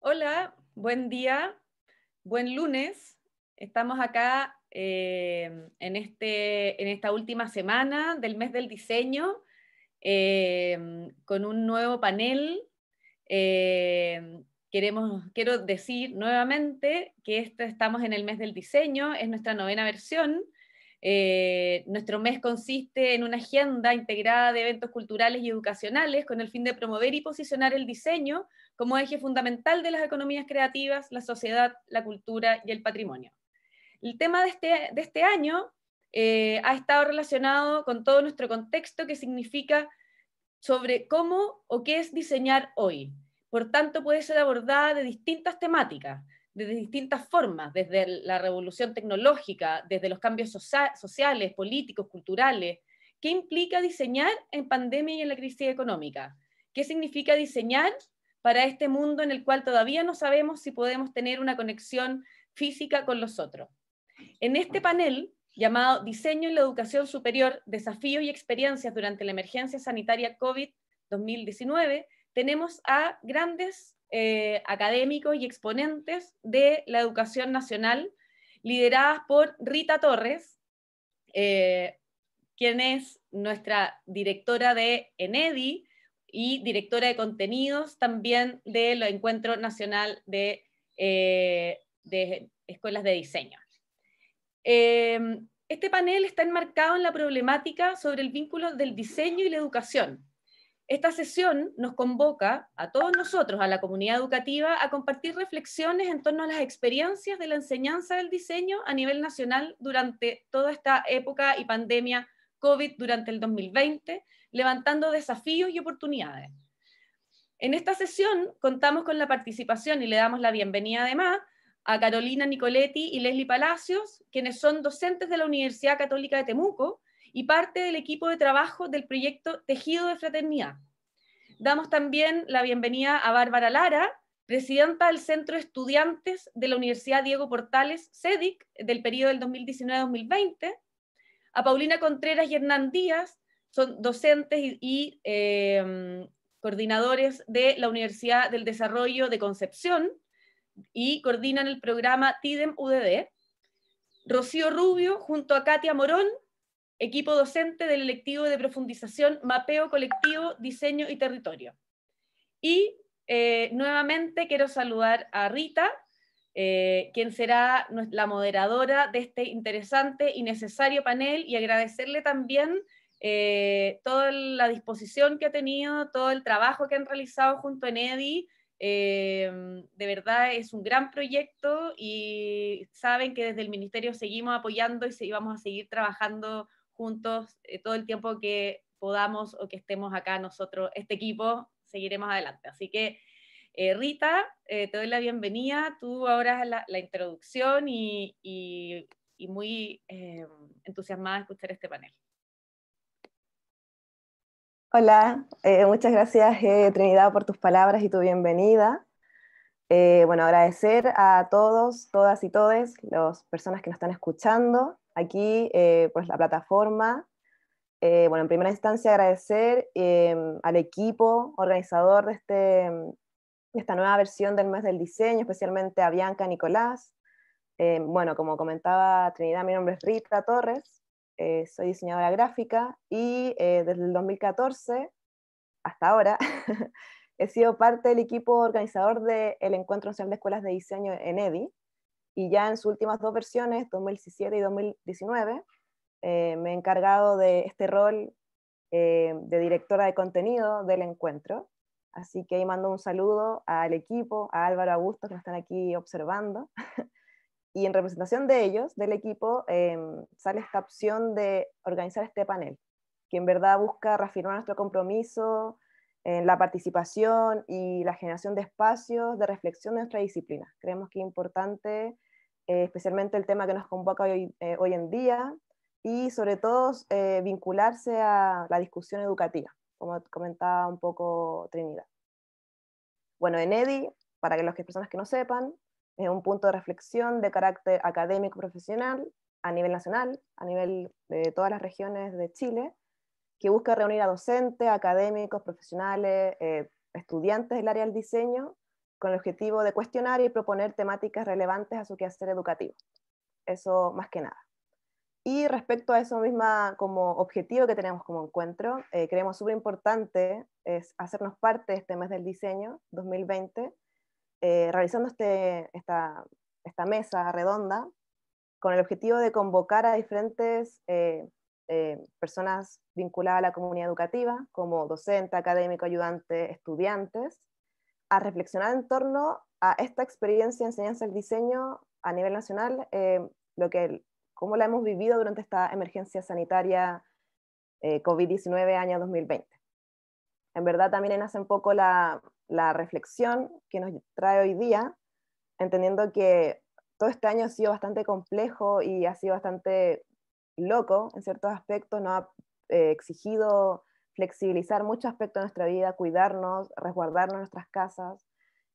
Hola, buen día, buen lunes. Estamos acá eh, este, en, esta última semana del mes del diseño eh, con un nuevo panel. Eh, quiero decir nuevamente que estamos en el mes del diseño, es nuestra novena versión. nuestro mes consiste en una agenda integrada de eventos culturales y educacionales con el fin de promover y posicionar el diseño como eje fundamental de las economías creativas, la sociedad, la cultura y el patrimonio. El tema de este, este año eh, ha estado relacionado con todo nuestro contexto que significa sobre cómo o qué es diseñar hoy. Por tanto, puede ser abordada de distintas temáticas, desde distintas formas, desde la revolución tecnológica, desde los cambios sociales, políticos, culturales. ¿Qué implica diseñar en pandemia y en la crisis económica? ¿Qué significa diseñar para este mundo en el cual todavía no sabemos si podemos tener una conexión física con los otros. En este panel, llamado Diseño en la Educación Superior, Desafíos y Experiencias durante la Emergencia Sanitaria COVID-2019, tenemos a grandes eh, académicos y exponentes de la educación nacional, lideradas por Rita Torres, eh, quien es nuestra directora de ENEDI, y directora de contenidos también del Encuentro Nacional de, eh, de Escuelas de Diseño. Eh, este panel está enmarcado en la problemática sobre el vínculo del diseño y la educación. Esta sesión nos convoca a todos nosotros, a la comunidad educativa, a compartir reflexiones en torno a las experiencias de la enseñanza del diseño a nivel nacional durante toda esta época y pandemia COVID durante el 2020, levantando desafíos y oportunidades. En esta sesión contamos con la participación y le damos la bienvenida además a Carolina Nicoletti y Leslie Palacios, quienes son docentes de la Universidad Católica de Temuco y parte del equipo de trabajo del proyecto Tejido de Fraternidad. Damos también la bienvenida a Bárbara Lara, presidenta del Centro de Estudiantes de la Universidad Diego Portales, CEDIC, del periodo del 2019-2020, a Paulina Contreras y Hernán Díaz, son docentes y, em, coordinadores de la Universidad del Desarrollo de Concepción y coordinan el programa TIDEM UDD. Rocío Rubio, junto a Katia Morón, equipo docente del electivo de profundización Mapeo Colectivo, Diseño y Territorio. Y eh, nuevamente quiero saludar a Rita, eh, quien será la moderadora de este interesante y necesario panel y agradecerle también eh, toda la disposición que ha tenido, todo el trabajo que han realizado junto en EDI, eh, de verdad es un gran proyecto y saben que desde el Ministerio seguimos apoyando y, vamos a seguir trabajando juntos todo el tiempo que podamos o que estemos acá nosotros, este equipo, seguiremos adelante. Así que eh, Rita, eh, te doy la bienvenida. Tú ahora la, introducción y, muy eh, entusiasmada de escuchar este panel. Hola, muchas gracias Trinidad por tus palabras y tu bienvenida. bueno, agradecer a todos, todas y todes, las personas que nos están escuchando aquí por la plataforma. bueno, en primera instancia agradecer al equipo organizador de este esta nueva versión del mes del diseño, especialmente a Bianca Nicolás. Eh, bueno, como comentaba Trinidad, mi nombre es Rita Torres, eh, soy diseñadora gráfica y eh, desde el 2014 hasta ahora he sido parte del equipo organizador del Encuentro Nacional de Escuelas de Diseño en EDI y ya en sus últimas dos versiones, 2017 y 2019, me he encargado de este rol de directora de contenido del encuentro. Así que ahí mando un saludo al equipo, a Álvaro Augusto, que nos están aquí observando. y en representación de ellos, del equipo, em, sale esta opción de organizar este panel, que en verdad busca reafirmar nuestro compromiso en la participación y la generación de espacios de reflexión de nuestra disciplina. Creemos que es importante, eh, especialmente el tema que nos convoca hoy eh, en día, y sobre todo eh, vincularse a la discusión educativa como comentaba un poco Trinidad. Bueno, en EDI, para que las personas que no sepan, es un punto de reflexión de carácter académico profesional a nivel nacional, a nivel de todas las regiones de Chile, que busca reunir a docentes, académicos, profesionales, eh, estudiantes del área del diseño, con el objetivo de cuestionar y proponer temáticas relevantes a su quehacer educativo. Eso más que nada. Y respecto a eso misma como objetivo que tenemos como encuentro, eh, creemos súper importante es hacernos parte de este mes del diseño 2020, eh, realizando este, esta, esta, mesa redonda con el objetivo de convocar a diferentes eh, personas vinculadas a la comunidad educativa, como docente, académico, ayudante, estudiantes, a reflexionar en torno a esta experiencia de enseñanza del diseño a nivel nacional, lo que el, cómo la hemos vivido durante esta emergencia sanitaria eh, COVID-19 año 2020. En verdad también nace un poco la, reflexión que nos trae hoy día, entendiendo que todo este año ha sido bastante complejo y ha sido bastante loco en ciertos aspectos, no ha eh, exigido flexibilizar muchos aspectos de nuestra vida, cuidarnos, resguardarnos en nuestras casas,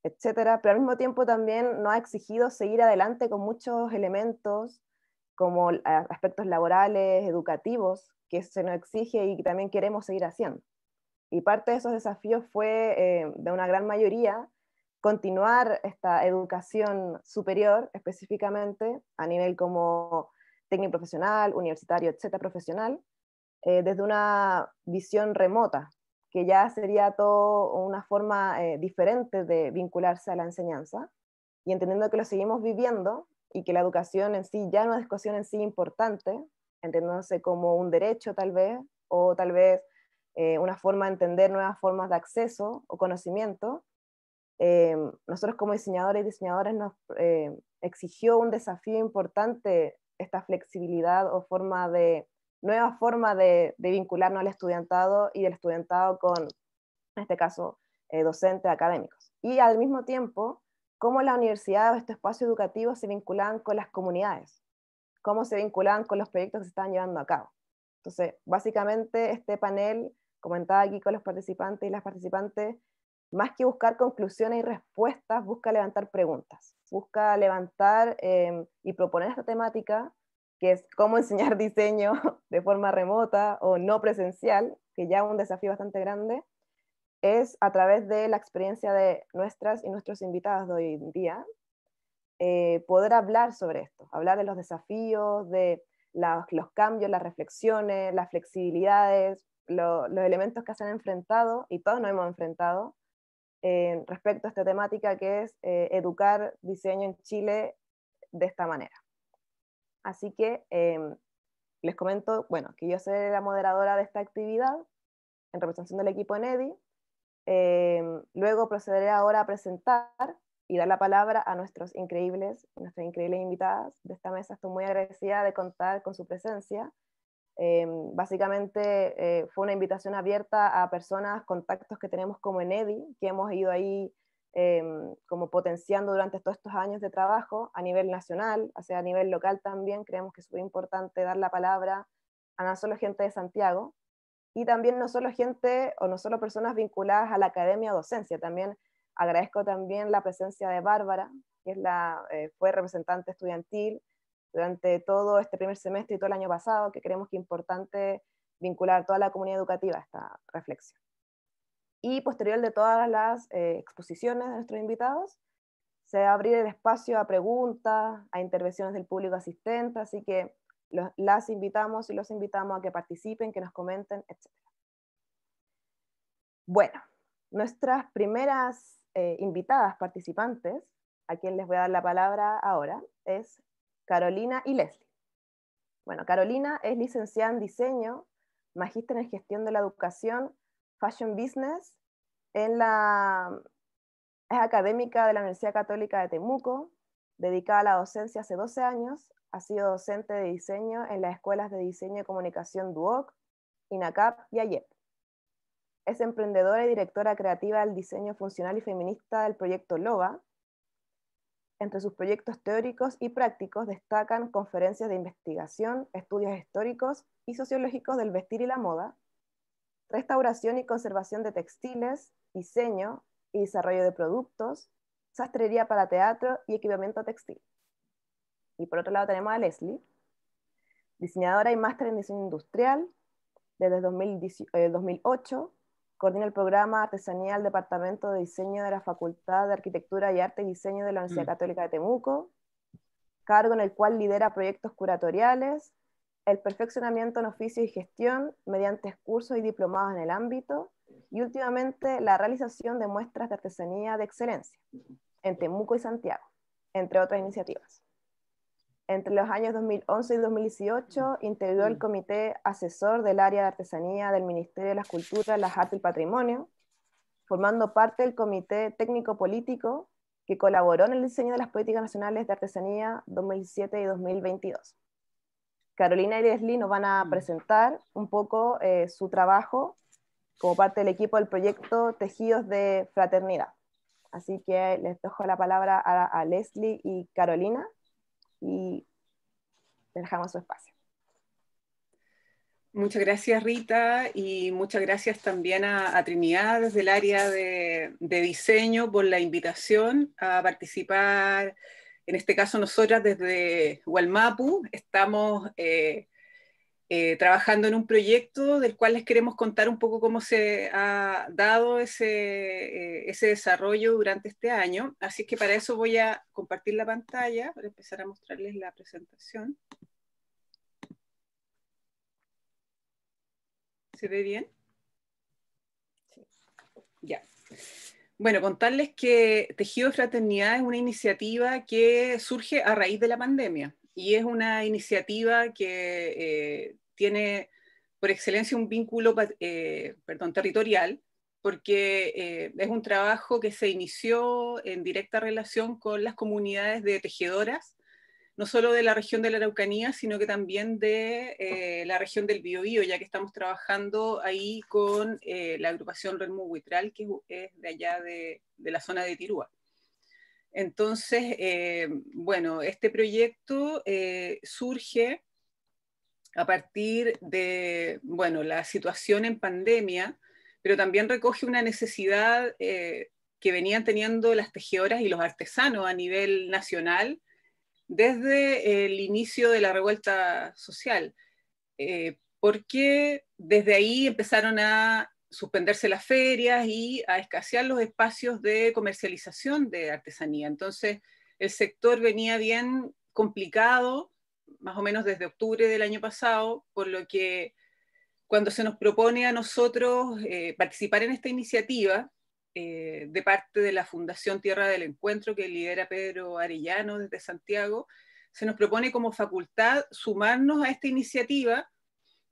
etcétera, pero al mismo tiempo también no ha exigido seguir adelante con muchos elementos como eh, aspectos laborales, educativos, que se nos exige y que también queremos seguir haciendo. Y parte de esos desafíos fue, eh, de una gran mayoría, continuar esta educación superior específicamente a nivel como técnico profesional, universitario, etcétera, profesional, eh, desde una visión remota, que ya sería todo una forma diferente de vincularse a la enseñanza, y entendiendo que lo seguimos viviendo, y que la educación en sí ya no es cuestión en sí importante, entendiéndose como un derecho tal vez, o tal vez eh, una forma de entender nuevas formas de acceso o conocimiento, eh, nosotros como diseñadores y diseñadoras nos eh, exigió un desafío importante esta flexibilidad o forma de, nueva forma de, de vincularnos al estudiantado y del estudiantado con, en este caso, docentes académicos. Y al mismo tiempo, cómo la universidad o este espacio educativo se vinculaban con las comunidades, cómo se vinculaban con los proyectos que se estaban llevando a cabo. Entonces, básicamente este panel, comentaba aquí con los participantes y las participantes, más que buscar conclusiones y respuestas, busca levantar preguntas, busca levantar em, y proponer esta temática, que es cómo enseñar diseño de forma remota o no presencial, que ya es un desafío bastante grande, es a través de la experiencia de nuestras y nuestros invitados de hoy en día, eh, poder hablar sobre esto, hablar de los desafíos, de los cambios, las reflexiones, las flexibilidades, los elementos que se han enfrentado y todos nos hemos enfrentado eh, respecto a esta temática que es eh, educar diseño en Chile de esta manera. Así que les comento, bueno, que yo soy la moderadora de esta actividad en representación del equipo ENEDI Em, luego procederé ahora a presentar y dar la palabra a nuestros increíbles, nuestras increíbles invitadas de esta mesa. Estoy muy agradecida de contar con su presencia. Em, básicamente eh, fue una invitación abierta a personas, contactos que tenemos como en EDI, que hemos ido ahí em, como potenciando durante todos estos años de trabajo a nivel nacional, hacia a nivel local también. Creemos que es muy importante dar la palabra a no solo gente de Santiago, y también no solo gente o no solo personas vinculadas a la academia o docencia, también agradezco también la presencia de Bárbara, que es la, eh, fue representante estudiantil durante todo este primer semestre y todo el año pasado, que creemos que es importante vincular toda la comunidad educativa a esta reflexión. Y posterior de todas las eh, exposiciones de nuestros invitados, se va a abrir el espacio a preguntas, a intervenciones del público asistente, así que las invitamos y los invitamos a que participen, que nos comenten, etc. Bueno, nuestras primeras eh, invitadas participantes, a quien les voy a dar la palabra ahora, es Carolina y Leslie. Bueno, Carolina es licenciada en diseño, magíster en gestión de la educación, fashion business, en la, es académica de la Universidad Católica de Temuco, dedicada a la docencia hace 12 años, ha sido docente de diseño en las escuelas de diseño y comunicación DUOC, INACAP y AYEP. Es emprendedora y directora creativa del diseño funcional y feminista del proyecto LOBA. Entre sus proyectos teóricos y prácticos destacan conferencias de investigación, estudios históricos y sociológicos del vestir y la moda, restauración y conservación de textiles, diseño y desarrollo de productos, sastrería para teatro y equipamiento textil. Y por otro lado tenemos a Leslie, diseñadora y máster en diseño industrial. Desde 2008 eh, coordina el programa artesanía del Departamento de Diseño de la Facultad de Arquitectura y Arte y Diseño de la Universidad mm. Católica de Temuco, cargo en el cual lidera proyectos curatoriales, el perfeccionamiento en oficio y gestión mediante cursos y diplomados en el ámbito y últimamente la realización de muestras de artesanía de excelencia en Temuco y Santiago, entre otras iniciativas. Entre los años 2011 y 2018 integró el mm. Comité Asesor del Área de Artesanía del Ministerio de las Culturas, las Artes y el Patrimonio, formando parte del Comité Técnico Político que colaboró en el diseño de las políticas nacionales de artesanía 2007 y 2022. Carolina y Leslie nos van a mm. presentar un poco eh, su trabajo como parte del equipo del proyecto Tejidos de Fraternidad. Así que les dejo la palabra a Leslie y Carolina y le dejamos su espacio. Muchas gracias Rita y muchas gracias también a, Trinidad desde el área de, diseño por la invitación a participar. En este caso nosotras desde Hualmapu estamos eh, eh, trabajando en un proyecto del cual les queremos contar un poco cómo se ha dado ese, eh, desarrollo durante este año. Así que para eso voy a compartir la pantalla para empezar a mostrarles la presentación. ¿Se ve bien? Ya. Bueno, contarles que Tejido Fraternidad es una iniciativa que surge a raíz de la pandemia y es una iniciativa que eh, tiene por excelencia un vínculo eh, perdón, territorial, porque eh, es un trabajo que se inició en directa relación con las comunidades de tejedoras, no solo de la región de la Araucanía, sino que también de la región del Biobío, ya que estamos trabajando ahí con la agrupación Remo Buitral, que es de allá de, de la zona de Tirúa. Entonces, eh, bueno, este proyecto eh, surge a partir de, bueno, la situación en pandemia, pero también recoge una necesidad eh, que venían teniendo las tejedoras y los artesanos a nivel nacional desde el inicio de la revuelta social, porque desde ahí empezaron a suspenderse las ferias y a escasear los espacios de comercialización de artesanía. Entonces, el sector venía bien complicado, más o menos desde octubre del año pasado, por lo que cuando se nos propone a nosotros eh, participar en esta iniciativa eh, de parte de la Fundación Tierra del Encuentro que lidera Pedro Arellano desde Santiago, se nos propone como facultad sumarnos a esta iniciativa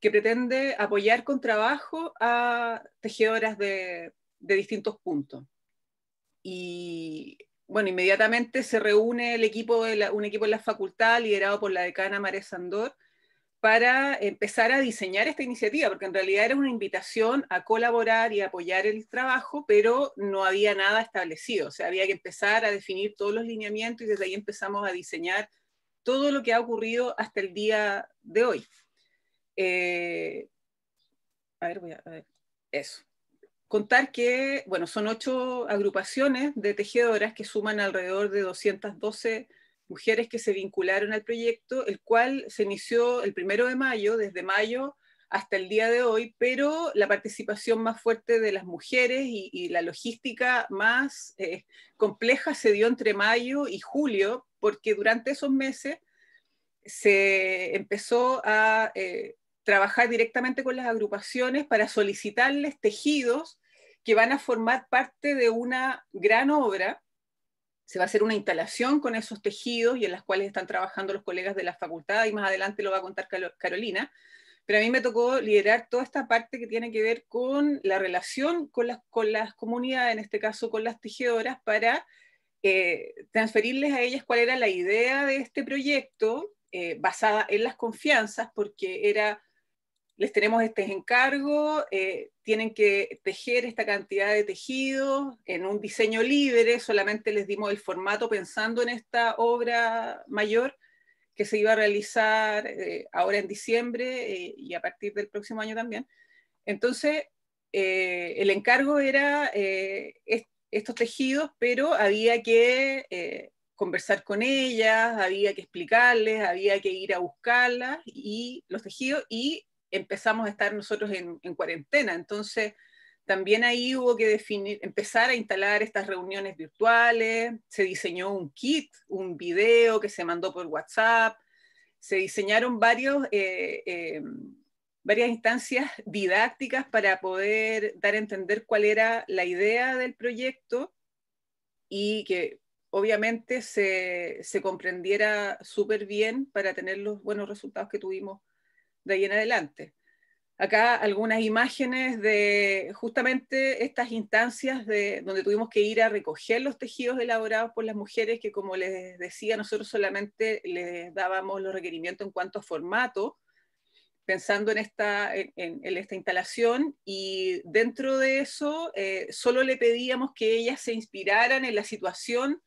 que pretende apoyar con trabajo a tejedoras de, distintos puntos. Y bueno, inmediatamente se reúne el equipo un equipo de la facultad liderado por la decana Mares Sandor para empezar a diseñar esta iniciativa, porque en realidad era una invitación a colaborar y apoyar el trabajo, pero no había nada establecido, o sea, había que empezar a definir todos los lineamientos y desde ahí empezamos a diseñar todo lo que ha ocurrido hasta el día de hoy. Eh, a ver, voy a, ver. Eso. Contar que, bueno, son ocho agrupaciones de tejedoras que suman alrededor de 212 mujeres que se vincularon al proyecto, el cual se inició el primero de mayo, desde mayo hasta el día de hoy, pero la participación más fuerte de las mujeres y, la logística más eh, compleja se dio entre mayo y julio, porque durante esos meses se empezó a eh, trabajar directamente con las agrupaciones para solicitarles tejidos que van a formar parte de una gran obra. Se va a hacer una instalación con esos tejidos y en las cuales están trabajando los colegas de la facultad y más adelante lo va a contar Carolina. Pero a mí me tocó liderar toda esta parte que tiene que ver con la relación con las, con las comunidades, en este caso con las tejedoras, para eh, transferirles a ellas cuál era la idea de este proyecto eh, basada en las confianzas, porque era les tenemos este encargo, eh, tienen que tejer esta cantidad de tejidos en un diseño libre, solamente les dimos el formato pensando en esta obra mayor que se iba a realizar eh, ahora en diciembre eh, y a partir del próximo año también. Entonces, el encargo era estos tejidos, pero había que conversar con ellas, había que explicarles, había que ir a buscarlas y los tejidos y empezamos a estar nosotros en, cuarentena. Entonces, también ahí hubo que definir, empezar a instalar estas reuniones virtuales, se diseñó un kit, un video que se mandó por WhatsApp, se diseñaron eh, eh, varias instancias didácticas para poder dar a entender cuál era la idea del proyecto y que obviamente se comprendiera súper bien para tener los buenos resultados que tuvimos de ahí en adelante. Acá algunas imágenes de justamente estas instancias de, donde tuvimos que ir a recoger los tejidos elaborados por las mujeres, que como les decía, nosotros solamente les dábamos los requerimientos en cuanto a formato, pensando en esta, en, esta instalación y dentro de eso eh, solo le pedíamos que ellas se inspiraran en la situación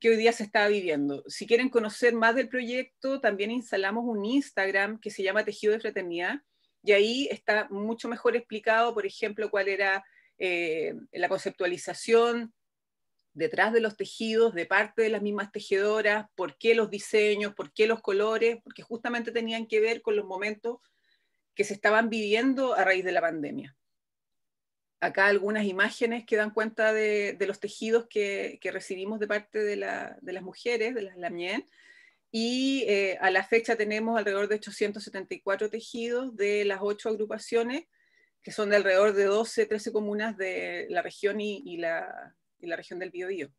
que hoy día se está viviendo. Si quieren conocer más del proyecto, también instalamos un Instagram que se llama Tejido de Fraternidad y ahí está mucho mejor explicado, por ejemplo, cuál era eh, la conceptualización detrás de los tejidos, de parte de las mismas tejedoras, por qué los diseños, por qué los colores, porque justamente tenían que ver con los momentos que se estaban viviendo a raíz de la pandemia acá algunas imágenes que dan cuenta de, los tejidos que, recibimos de parte de, las mujeres, de las Lamien, y eh, a la fecha tenemos alrededor de 874 tejidos de las ocho agrupaciones, que son de alrededor de 12, 13 comunas de la región y, la, región del Biobío.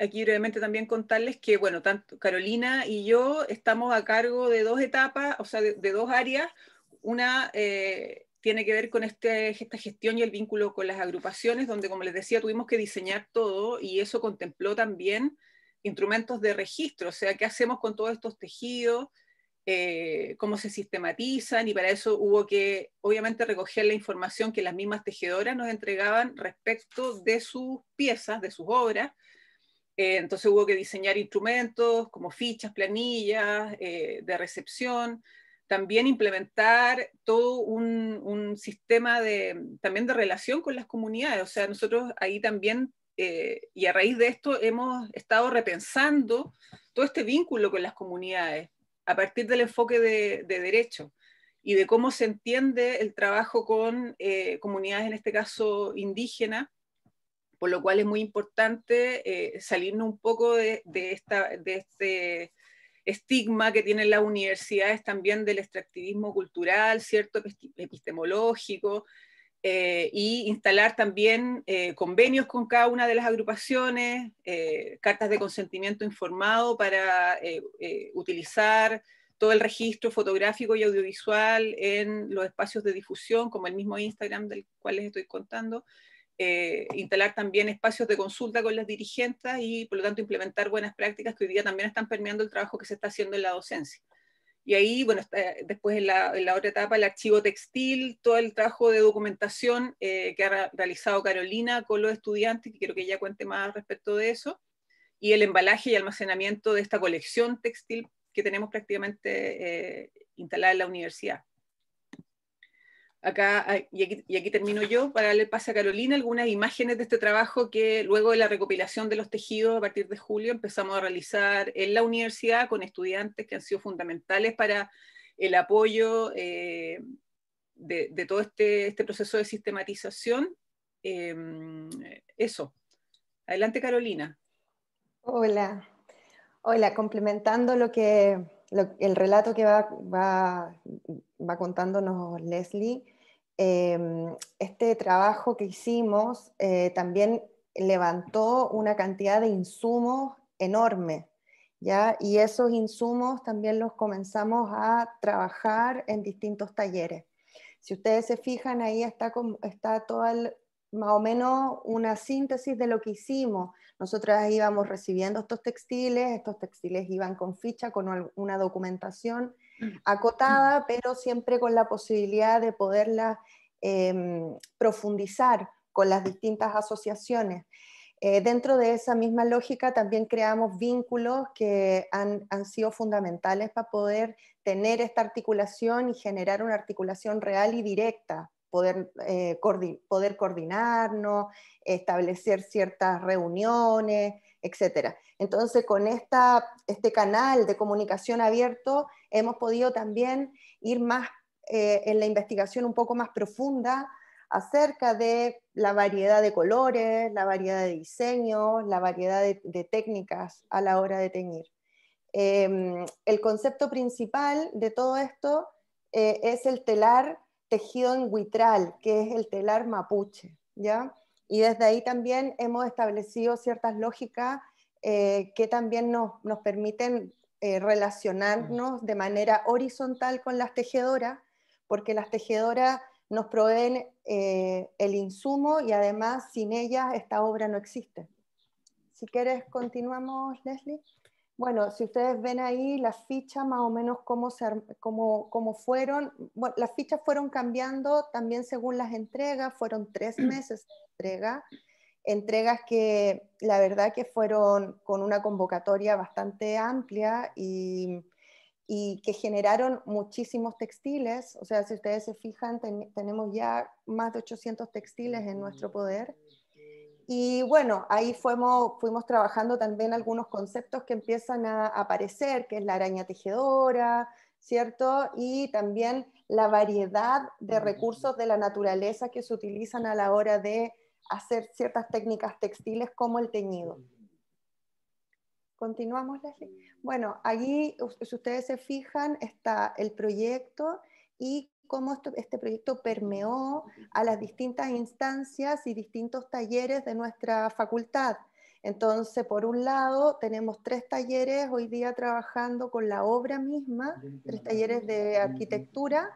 aquí brevemente también contarles que, bueno, tanto Carolina y yo estamos a cargo de dos etapas, o sea, de, dos áreas. Una eh, tiene que ver con este, esta gestión y el vínculo con las agrupaciones, donde, como les decía, tuvimos que diseñar todo y eso contempló también instrumentos de registro, o sea, qué hacemos con todos estos tejidos, eh, cómo se sistematizan y para eso hubo que, obviamente, recoger la información que las mismas tejedoras nos entregaban respecto de sus piezas, de sus obras eh, entonces hubo que diseñar instrumentos como fichas, planillas eh, de recepción, también implementar todo un, sistema de, también de relación con las comunidades. O sea, nosotros ahí también, eh, y a raíz de esto, hemos estado repensando todo este vínculo con las comunidades a partir del enfoque de, derecho y de cómo se entiende el trabajo con comunidades, en este caso indígenas, por lo cual es muy importante eh, salirnos un poco de, este estigma que tienen las universidades también del extractivismo cultural, ¿cierto? epistemológico, eh, y instalar también eh, convenios con cada una de las agrupaciones, cartas de consentimiento informado para utilizar todo el registro fotográfico y audiovisual en los espacios de difusión, como el mismo Instagram del cual les estoy contando, eh, instalar también espacios de consulta con las dirigentes y por lo tanto implementar buenas prácticas que hoy día también están permeando el trabajo que se está haciendo en la docencia. Y ahí, bueno, después en la, otra etapa, el archivo textil, todo el trabajo de documentación eh, que ha realizado Carolina con los estudiantes, que quiero que ella cuente más respecto de eso, y el embalaje y almacenamiento de esta colección textil que tenemos prácticamente eh, instalada en la universidad acá, y aquí, termino yo, para darle pase a Carolina, algunas imágenes de este trabajo que luego de la recopilación de los tejidos a partir de julio empezamos a realizar en la universidad con estudiantes que han sido fundamentales para el apoyo eh, de, todo este, este, proceso de sistematización. Em, eso. Adelante, Carolina. Hola. Hola, complementando lo que el relato que va, va va contándonos Leslie, em, este trabajo que hicimos eh, también levantó una cantidad de insumos enorme, ¿ya? Y esos insumos también los comenzamos a trabajar en distintos talleres. Si ustedes se fijan, ahí está, está toda más o menos una síntesis de lo que hicimos. Nosotras íbamos recibiendo estos textiles, estos textiles iban con ficha, con una documentación acotada, pero siempre con la posibilidad de poderla em, profundizar con las distintas asociaciones. Eh, dentro de esa misma lógica también creamos vínculos que han, sido fundamentales para poder tener esta articulación y generar una articulación real y directa, poder eh, coordinarnos, establecer ciertas reuniones, etc. Entonces, con esta, este canal de comunicación abierto, hemos podido también ir más eh, en la investigación un poco más profunda acerca de la variedad de colores, la variedad de diseños, la variedad de, técnicas a la hora de teñir. Em, el concepto principal de todo esto eh, es el telar tejido en huitral, que es el telar mapuche. ¿ya? Y desde ahí también hemos establecido ciertas lógicas eh, que también nos, permiten eh, relacionarnos mm. de manera horizontal con las tejedoras, porque las tejedoras nos proveen eh, el insumo y además sin ellas esta obra no existe. Si quieres, continuamos, Leslie. Bueno, si ustedes ven ahí las fichas, más o menos cómo, fueron, bueno, las fichas fueron cambiando también según las entregas, fueron tres mm. meses de entrega, entregas que la verdad que fueron con una convocatoria bastante amplia y, y que generaron muchísimos textiles, o sea, si ustedes se fijan, tenemos ya más de 800 textiles en nuestro mm. poder. Y bueno, ahí fuimos, fuimos trabajando también algunos conceptos que empiezan a aparecer, que es la araña tejedora, ¿cierto? Y también la variedad de recursos de la naturaleza que se utilizan a la hora de hacer ciertas técnicas textiles como el teñido. Continuamos, Leslie. Bueno, allí, si ustedes se fijan, está el proyecto y cómo este proyecto permeó a las distintas instancias y distintos talleres de nuestra facultad. Entonces, por un lado, tenemos tres talleres hoy día trabajando con la obra misma, tres talleres de arquitectura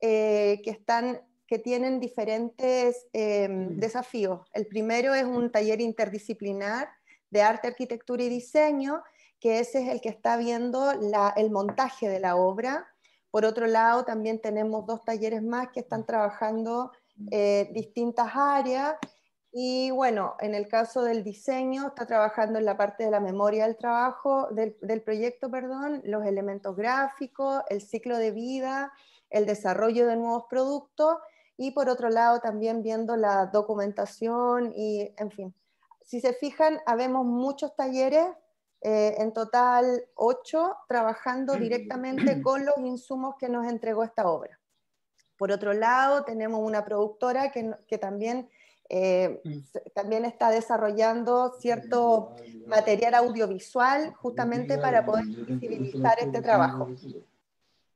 eh, que, están, que tienen diferentes em, desafíos. El primero es un taller interdisciplinar de arte, arquitectura y diseño, que ese es el que está viendo el montaje de la obra por otro lado, también tenemos dos talleres más que están trabajando eh, distintas áreas. Y bueno, en el caso del diseño, está trabajando en la parte de la memoria del trabajo, del, del proyecto, perdón, los elementos gráficos, el ciclo de vida, el desarrollo de nuevos productos y por otro lado también viendo la documentación y, en fin. Si se fijan, habemos muchos talleres, eh, en total ocho, trabajando mm. directamente con los insumos que nos entregó esta obra. Por otro lado, tenemos una productora que, también, eh, mm. también está desarrollando cierto material audiovisual justamente para poder visibilizar este trabajo.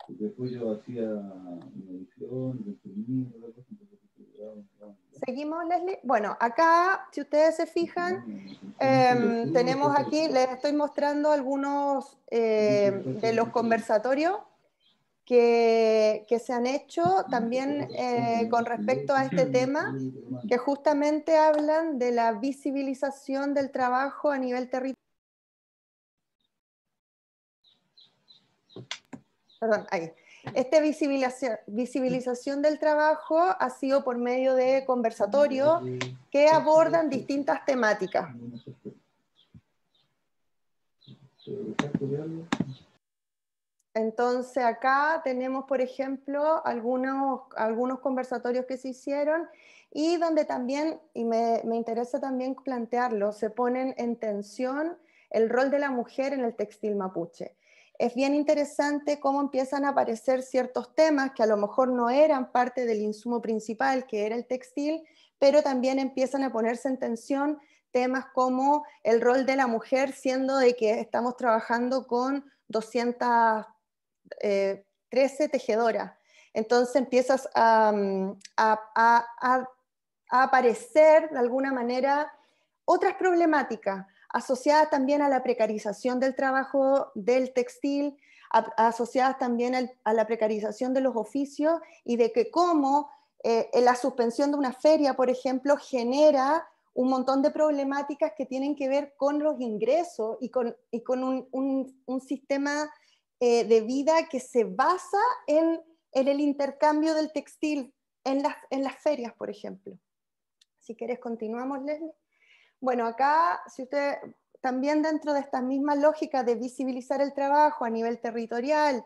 Después yo hacía una edición, pues, Seguimos, Leslie. Bueno, acá, si ustedes se fijan, em, tenemos aquí, les estoy mostrando algunos em, de los conversatorios que, se han hecho también eh, con respecto a este tema, que justamente hablan de la visibilización del trabajo a nivel territorial. Perdón, ahí. Esta visibilización, del trabajo ha sido por medio de conversatorios que abordan distintas temáticas. Entonces acá tenemos, por ejemplo, algunos, algunos conversatorios que se hicieron y donde también, y me, me, interesa también plantearlo, se ponen en tensión el rol de la mujer en el textil mapuche es bien interesante cómo empiezan a aparecer ciertos temas que a lo mejor no eran parte del insumo principal, que era el textil, pero también empiezan a ponerse en tensión temas como el rol de la mujer, siendo de que estamos trabajando con 213 eh, tejedoras. Entonces empiezas mm, a, a aparecer de alguna manera otras problemáticas asociadas también a la precarización del trabajo del textil, asociadas también a la precarización de los oficios y de que cómo eh, la suspensión de una feria, por ejemplo, genera un montón de problemáticas que tienen que ver con los ingresos y con, con un, sistema eh, de vida que se basa en, el intercambio del textil en las, en las, ferias, por ejemplo. Si quieres, continuamos, Leslie. Bueno, acá, si usted también dentro de esta misma lógica de visibilizar el trabajo a nivel territorial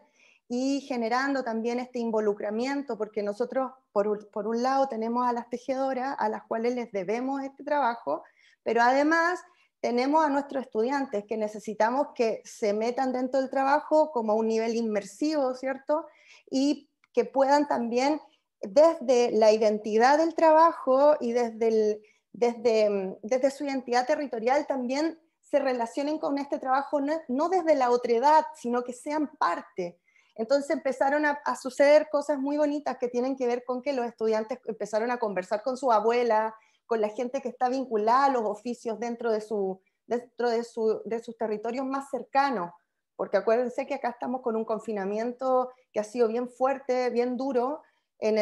y generando también este involucramiento, porque nosotros, por, por un lado, tenemos a las tejedoras, a las cuales les debemos este trabajo, pero además tenemos a nuestros estudiantes que necesitamos que se metan dentro del trabajo como un nivel inmersivo, ¿cierto? Y que puedan también, desde la identidad del trabajo y desde el Mm, desde, su identidad territorial también se relacionen con este trabajo no, desde la otredad, sino que sean parte. Entonces empezaron a, suceder cosas muy bonitas que tienen que ver con que los estudiantes empezaron a conversar con su abuela, con la gente que está vinculada a los oficios dentro de, su, dentro de sus territorios más cercanos, porque acuérdense que acá estamos con un confinamiento que ha sido bien fuerte, bien duro, en,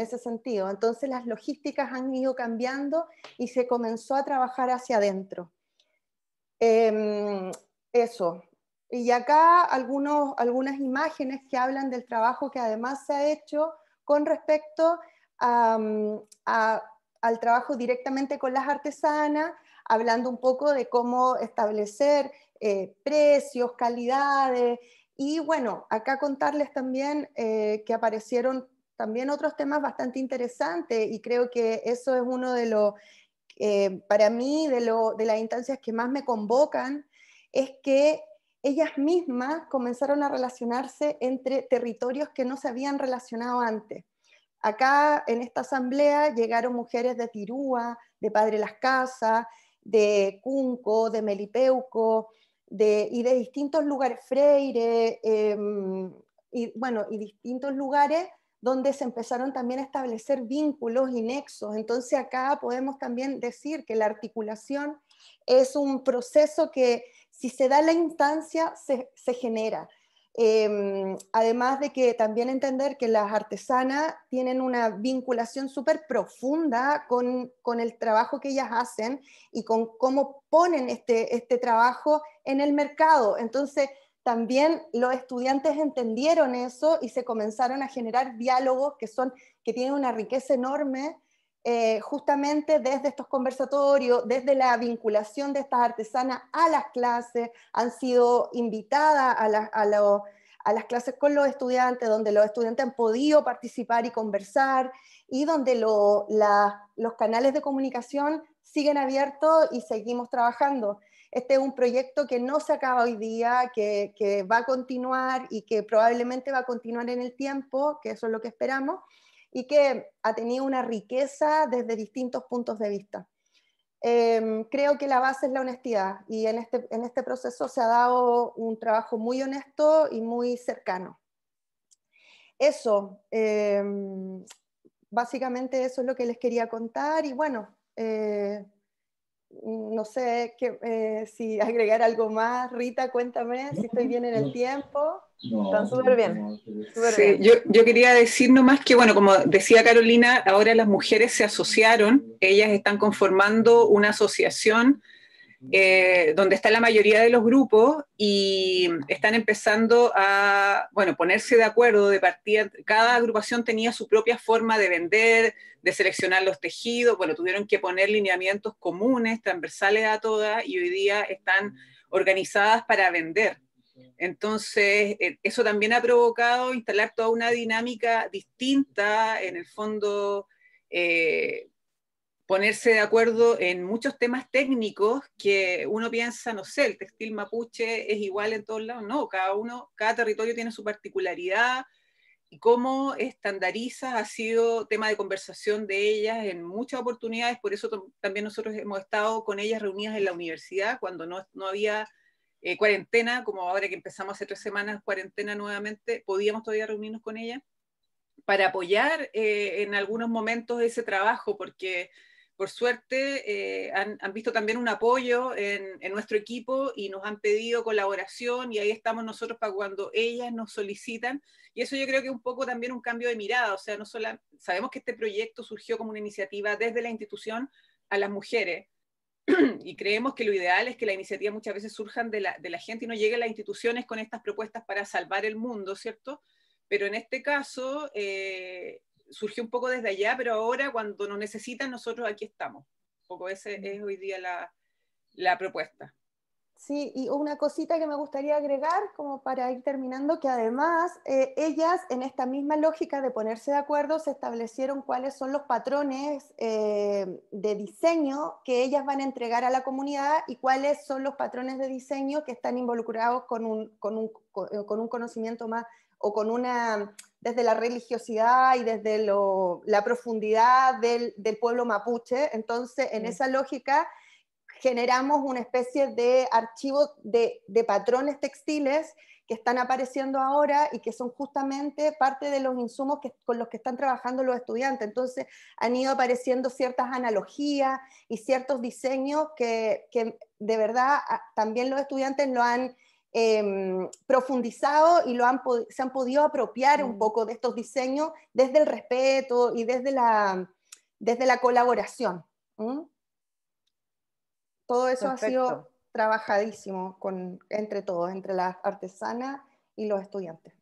ese sentido. Entonces las logísticas han ido cambiando y se comenzó a trabajar hacia adentro. Em, eso. Y acá algunos, algunas imágenes que hablan del trabajo que además se ha hecho con respecto mm, al trabajo directamente con las artesanas, hablando un poco de cómo establecer eh, precios, calidades, y bueno, acá contarles también eh, que aparecieron también otros temas bastante interesantes y creo que eso es uno de los, eh, para mí, de, de las instancias que más me convocan, es que ellas mismas comenzaron a relacionarse entre territorios que no se habían relacionado antes. Acá en esta asamblea llegaron mujeres de Tirúa, de Padre Las Casas, de Cunco, de Melipeuco, y de distintos lugares, Freire, em, y, bueno, y distintos lugares donde se empezaron también a establecer vínculos y nexos. Entonces acá podemos también decir que la articulación es un proceso que si se da la instancia, se genera. Em, además de que también entender que las artesanas tienen una vinculación súper profunda con, el trabajo que ellas hacen y con cómo ponen este, este trabajo en el mercado. Entonces, también los estudiantes entendieron eso y se comenzaron a generar diálogos que, son, que tienen una riqueza enorme eh, justamente desde estos conversatorios, desde la vinculación de estas artesanas a las clases, han sido invitadas a, las clases con los estudiantes, donde los estudiantes han podido participar y conversar, y donde los canales de comunicación siguen abiertos y seguimos trabajando. Este es un proyecto que no se acaba hoy día, que va a continuar y que probablemente va a continuar en el tiempo, que eso es lo que esperamos y que ha tenido una riqueza desde distintos puntos de vista. Em, creo que la base es la honestidad y en este, en este proceso se ha dado un trabajo muy honesto y muy cercano. Eso, em, básicamente eso es lo que les quería contar y bueno, eh, Mm, no sé eh, si agregar algo más. Rita, cuéntame si estoy bien en el tiempo. Están súper bien. sí, Yo, yo, quería decir nomás que, bueno, como decía Carolina, ahora las mujeres se asociaron, ellas están conformando una asociación eh, donde está la mayoría de los grupos y están empezando a, bueno, ponerse de acuerdo de partir Cada agrupación tenía su propia forma de vender, de seleccionar los tejidos, bueno, tuvieron que poner lineamientos comunes, transversales a todas, y hoy día están organizadas para vender. Entonces, eh, eso también ha provocado instalar toda una dinámica distinta, en el fondo, eh, ponerse de acuerdo en muchos temas técnicos que uno piensa, no sé, el textil mapuche es igual en todos lados, no, cada uno, cada territorio tiene su particularidad, y cómo Estandariza ha sido tema de conversación de ellas en muchas oportunidades, por eso también nosotros hemos estado con ellas reunidas en la universidad cuando no, no había eh, cuarentena, como ahora que empezamos hace tres semanas cuarentena nuevamente, podíamos todavía reunirnos con ellas para apoyar eh, en algunos momentos ese trabajo, porque por suerte eh, han, han, visto también un apoyo en, en, nuestro equipo y nos han pedido colaboración y ahí estamos nosotros para cuando ellas nos solicitan y eso yo creo que es un poco también un cambio de mirada, o sea, no solo, sabemos que este proyecto surgió como una iniciativa desde la institución a las mujeres, y creemos que lo ideal es que las iniciativas muchas veces surjan de la, gente y no llegue a las instituciones con estas propuestas para salvar el mundo, ¿cierto? Pero en este caso eh, surgió un poco desde allá, pero ahora cuando nos necesitan nosotros aquí estamos. Un poco ese mm. es hoy día la propuesta. Sí, y una cosita que me gustaría agregar como para ir terminando, que además eh, ellas en esta misma lógica de ponerse de acuerdo se establecieron cuáles son los patrones eh, de diseño que ellas van a entregar a la comunidad y cuáles son los patrones de diseño que están involucrados con un, con un conocimiento más o con una, desde la religiosidad y desde la profundidad del, pueblo mapuche. Entonces, en mm. esa lógica generamos una especie de archivo de, patrones textiles que están apareciendo ahora y que son justamente parte de los insumos con los que están trabajando los estudiantes. Entonces han ido apareciendo ciertas analogías y ciertos diseños que, de verdad también los estudiantes lo han... Em, profundizado y lo han se han podido apropiar un mm. poco de estos diseños desde el respeto y desde la, desde la colaboración. Todo eso ha sido trabajadísimo entre todos, entre las artesanas y los estudiantes.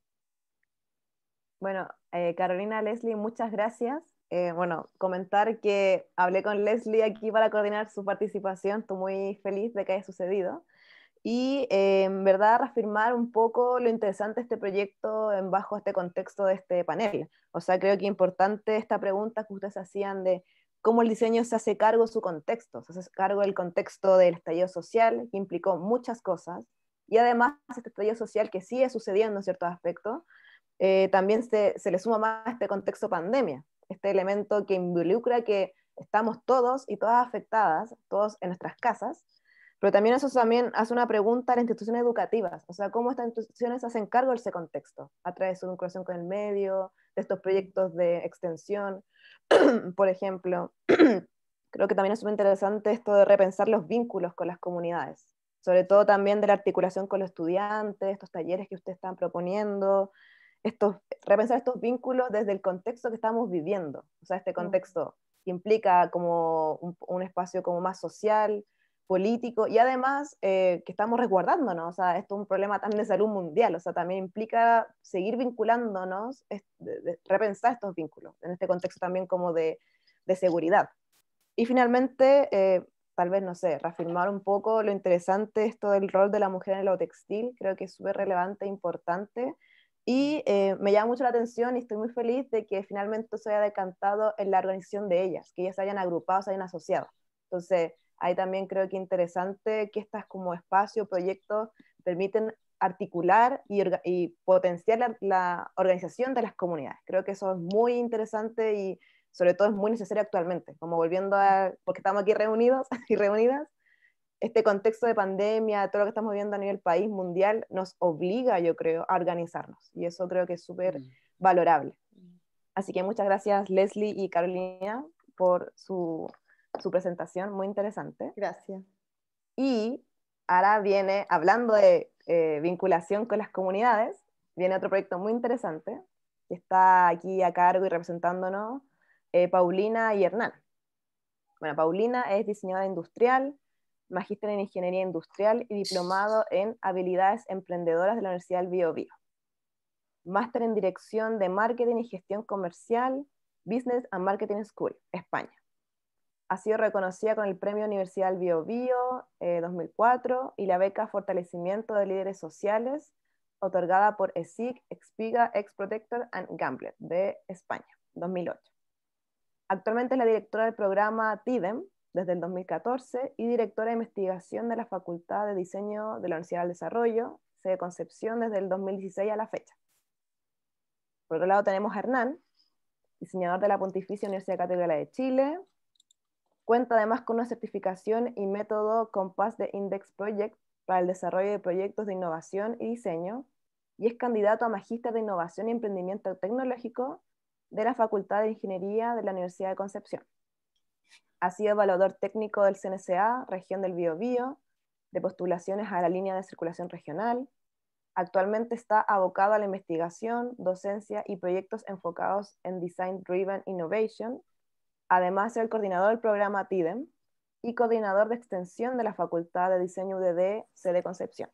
Bueno, eh, Carolina, Leslie, muchas gracias. Eh, bueno, comentar que hablé con Leslie aquí para coordinar su participación. Estoy muy feliz de que haya sucedido. Y eh, en verdad reafirmar un poco lo interesante de este proyecto en bajo este contexto de este panel. O sea, creo que importante esta pregunta que ustedes hacían de cómo el diseño se hace cargo de su contexto, se hace cargo del contexto del estallido social, que implicó muchas cosas, y además este estallido social que sigue sucediendo en ciertos aspectos, eh, también se, se, le suma más a este contexto pandemia, este elemento que involucra que estamos todos y todas afectadas, todos en nuestras casas, pero también eso también hace una pregunta a las instituciones educativas, o sea, cómo estas instituciones hacen cargo de ese contexto, a través de su vinculación con el medio, de estos proyectos de extensión, por ejemplo, creo que también es súper interesante esto de repensar los vínculos con las comunidades, sobre todo también de la articulación con los estudiantes, estos talleres que ustedes están proponiendo, estos, repensar estos vínculos desde el contexto que estamos viviendo, o sea, este mm. contexto implica como un espacio como más social, político y además eh, que estamos resguardándonos. O sea, esto es un problema tan de salud mundial. O sea, también implica seguir vinculándonos, repensar estos vínculos en este contexto también como de, de seguridad. Y finalmente, eh, tal vez, no sé, reafirmar un poco lo interesante esto del rol de la mujer en lo textil. Creo que es súper relevante e importante. Y eh, me llama mucho la atención y estoy muy feliz de que finalmente se haya decantado en la organización de ellas, que ellas se hayan agrupado, se hayan asociado. Entonces, ahí también creo que interesante que estas como espacio, proyectos, permiten articular y, potenciar la, organización de las comunidades. Creo que eso es muy interesante y sobre todo es muy necesario actualmente, como volviendo a, porque estamos aquí reunidos y reunidas, este contexto de pandemia, todo lo que estamos viviendo a nivel país mundial, nos obliga, yo creo, a organizarnos. Y eso creo que es súper mm. valorable. Así que muchas gracias Leslie y Carolina por su su presentación, muy interesante. Gracias. Y ahora viene, hablando de eh, vinculación con las comunidades, viene otro proyecto muy interesante, que está aquí a cargo y representándonos eh, Paulina y Hernán. Bueno, Paulina es diseñadora industrial, magíster en ingeniería industrial y diplomado en habilidades emprendedoras de la Universidad del Bio, Bio. Máster en dirección de marketing y gestión comercial, Business and Marketing School, España ha sido reconocida con el Premio Universidad del Bio Bio 2004 y la beca Fortalecimiento de Líderes Sociales, otorgada por ESIC, Expiga, Exprotector and Gambler de España, 2008. Actualmente es la directora del programa TIDEM desde el 2014 y directora de investigación de la Facultad de Diseño de la Universidad del Desarrollo, de Concepción, desde el 2016 a la fecha. Por otro lado tenemos a Hernán, diseñador de la Pontificia Universidad Católica de Chile, Cuenta además con una certificación y método Compass de Index Project para el desarrollo de proyectos de innovación y diseño y es candidato a Magíster de Innovación y Emprendimiento Tecnológico de la Facultad de Ingeniería de la Universidad de Concepción. Ha sido evaluador técnico del CNSA, región del Biobío, de postulaciones a la línea de circulación regional. Actualmente está abocado a la investigación, docencia y proyectos enfocados en Design Driven Innovation, Además, soy el coordinador del programa TIDEM y coordinador de extensión de la Facultad de Diseño UDD, sede Concepción.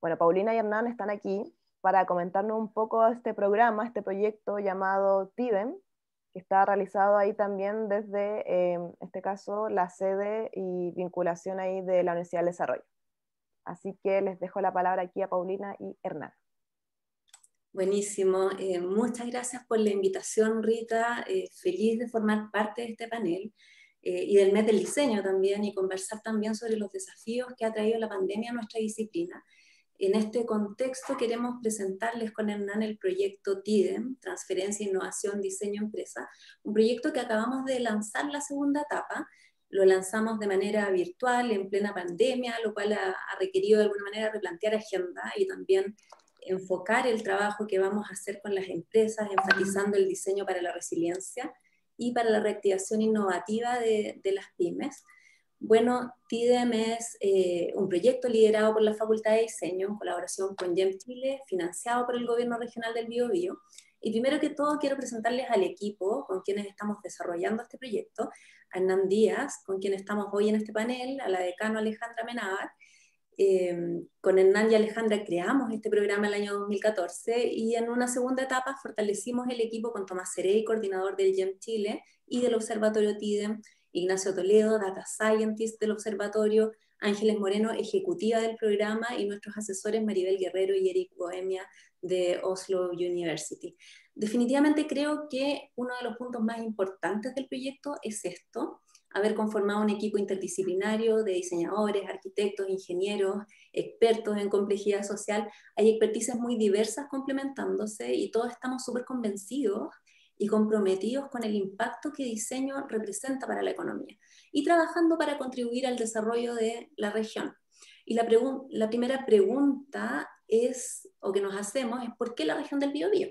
Bueno, Paulina y Hernán están aquí para comentarnos un poco este programa, este proyecto llamado TIDEM, que está realizado ahí también desde, en em, este caso, la sede y vinculación ahí de la Universidad del Desarrollo. Así que les dejo la palabra aquí a Paulina y Hernán. Buenísimo. Eh, muchas gracias por la invitación, Rita. Eh, feliz de formar parte de este panel eh, y del mes del diseño también y conversar también sobre los desafíos que ha traído la pandemia a nuestra disciplina. En este contexto queremos presentarles con Hernán el proyecto TIDEM, Transferencia, Innovación, Diseño, Empresa, un proyecto que acabamos de lanzar la segunda etapa. Lo lanzamos de manera virtual en plena pandemia, lo cual ha, ha requerido de alguna manera replantear agenda y también enfocar el trabajo que vamos a hacer con las empresas, enfatizando el diseño para la resiliencia y para la reactivación innovativa de, las pymes. Bueno, TIDEM es eh, un proyecto liderado por la Facultad de Diseño en colaboración con GEM Chile, financiado por el Gobierno Regional del Bio Bio. Y primero que todo quiero presentarles al equipo con quienes estamos desarrollando este proyecto, Hernán Díaz, con quien estamos hoy en este panel, a la decano Alejandra Menábar, Em, con Hernán y Alejandra creamos este programa el año 2014 y en una segunda etapa fortalecimos el equipo con Tomás Serey, coordinador del GEM Chile y del Observatorio TIDEM, Ignacio Toledo, Data Scientist del Observatorio, Ángeles Moreno, ejecutiva del programa, y nuestros asesores Maribel Guerrero y Eric Bohemia de Oslo University. Definitivamente creo que uno de los puntos más importantes del proyecto es esto, haber conformado un equipo interdisciplinario de diseñadores, arquitectos, ingenieros, expertos en complejidad social. Hay expertices muy diversas complementándose y todos estamos súper convencidos y comprometidos con el impacto que diseño representa para la economía y trabajando para contribuir al desarrollo de la región. Y la, primera pregunta es, o que nos hacemos, es ¿por qué la región del Biobío?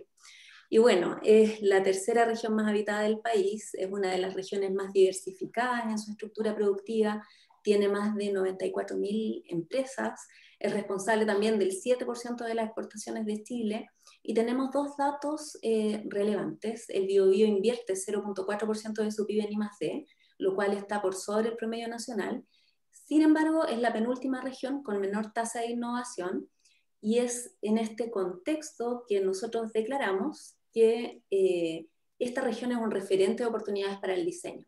Y bueno, es la tercera región más habitada del país, es una de las regiones más diversificadas en su estructura productiva, tiene más de 94.000 empresas, es responsable también del 7% de las exportaciones de Chile y tenemos dos datos eh, relevantes. El BioBio invierte 0.4% de su PIB en I+.D., lo cual está por sobre el promedio nacional. Sin embargo, es la penúltima región con menor tasa de innovación y es en este contexto que nosotros declaramos que eh, esta región es un referente de oportunidades para el diseño.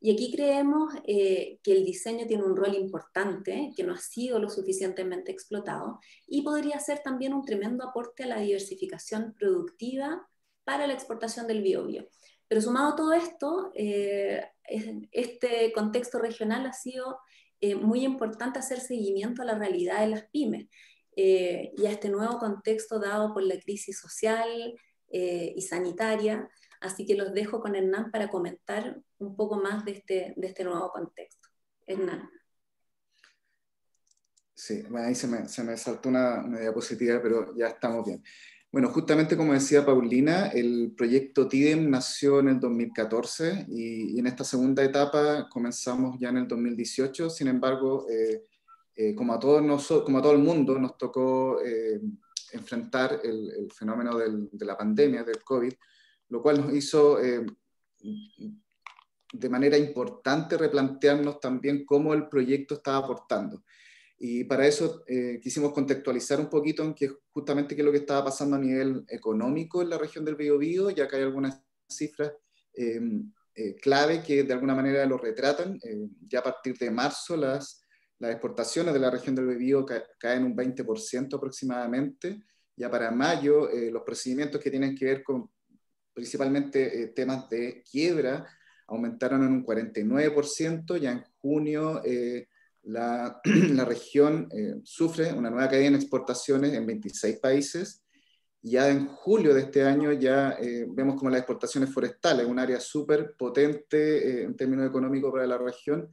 Y aquí creemos eh, que el diseño tiene un rol importante, que no ha sido lo suficientemente explotado, y podría ser también un tremendo aporte a la diversificación productiva para la exportación del biobio. Pero sumado a todo esto, eh, este contexto regional ha sido muy importante hacer seguimiento a la realidad de las pymes. Eh, y a este nuevo contexto dado por la crisis social eh, y sanitaria. Así que los dejo con Hernán para comentar un poco más de este, de este nuevo contexto. Hernán. Sí, ahí se me, se me saltó una, una diapositiva, pero ya estamos bien. Bueno, justamente como decía Paulina, el proyecto TIDEM nació en el 2014 y, en esta segunda etapa comenzamos ya en el 2018. Sin embargo, eh, eh, como, a todos como a todo el mundo, nos tocó eh, enfrentar el, fenómeno de la pandemia, del COVID, lo cual nos hizo eh, de manera importante replantearnos también cómo el proyecto estaba aportando. Y para eso quisimos contextualizar un poquito en justamente qué es lo que estaba pasando a nivel económico en la región del Biobío, ya que hay algunas cifras clave que de alguna manera lo retratan. ya a partir de marzo las las exportaciones de la región del bebido caen un 20% aproximadamente. Ya para mayo, eh, los procedimientos que tienen que ver con principalmente eh, temas de quiebra aumentaron en un 49%. Ya en junio, eh, la, la, región sufre una nueva caída en exportaciones en 26 países. Ya en julio de este año ya vemos como las exportaciones forestales, un área súper potente en términos económicos para la región,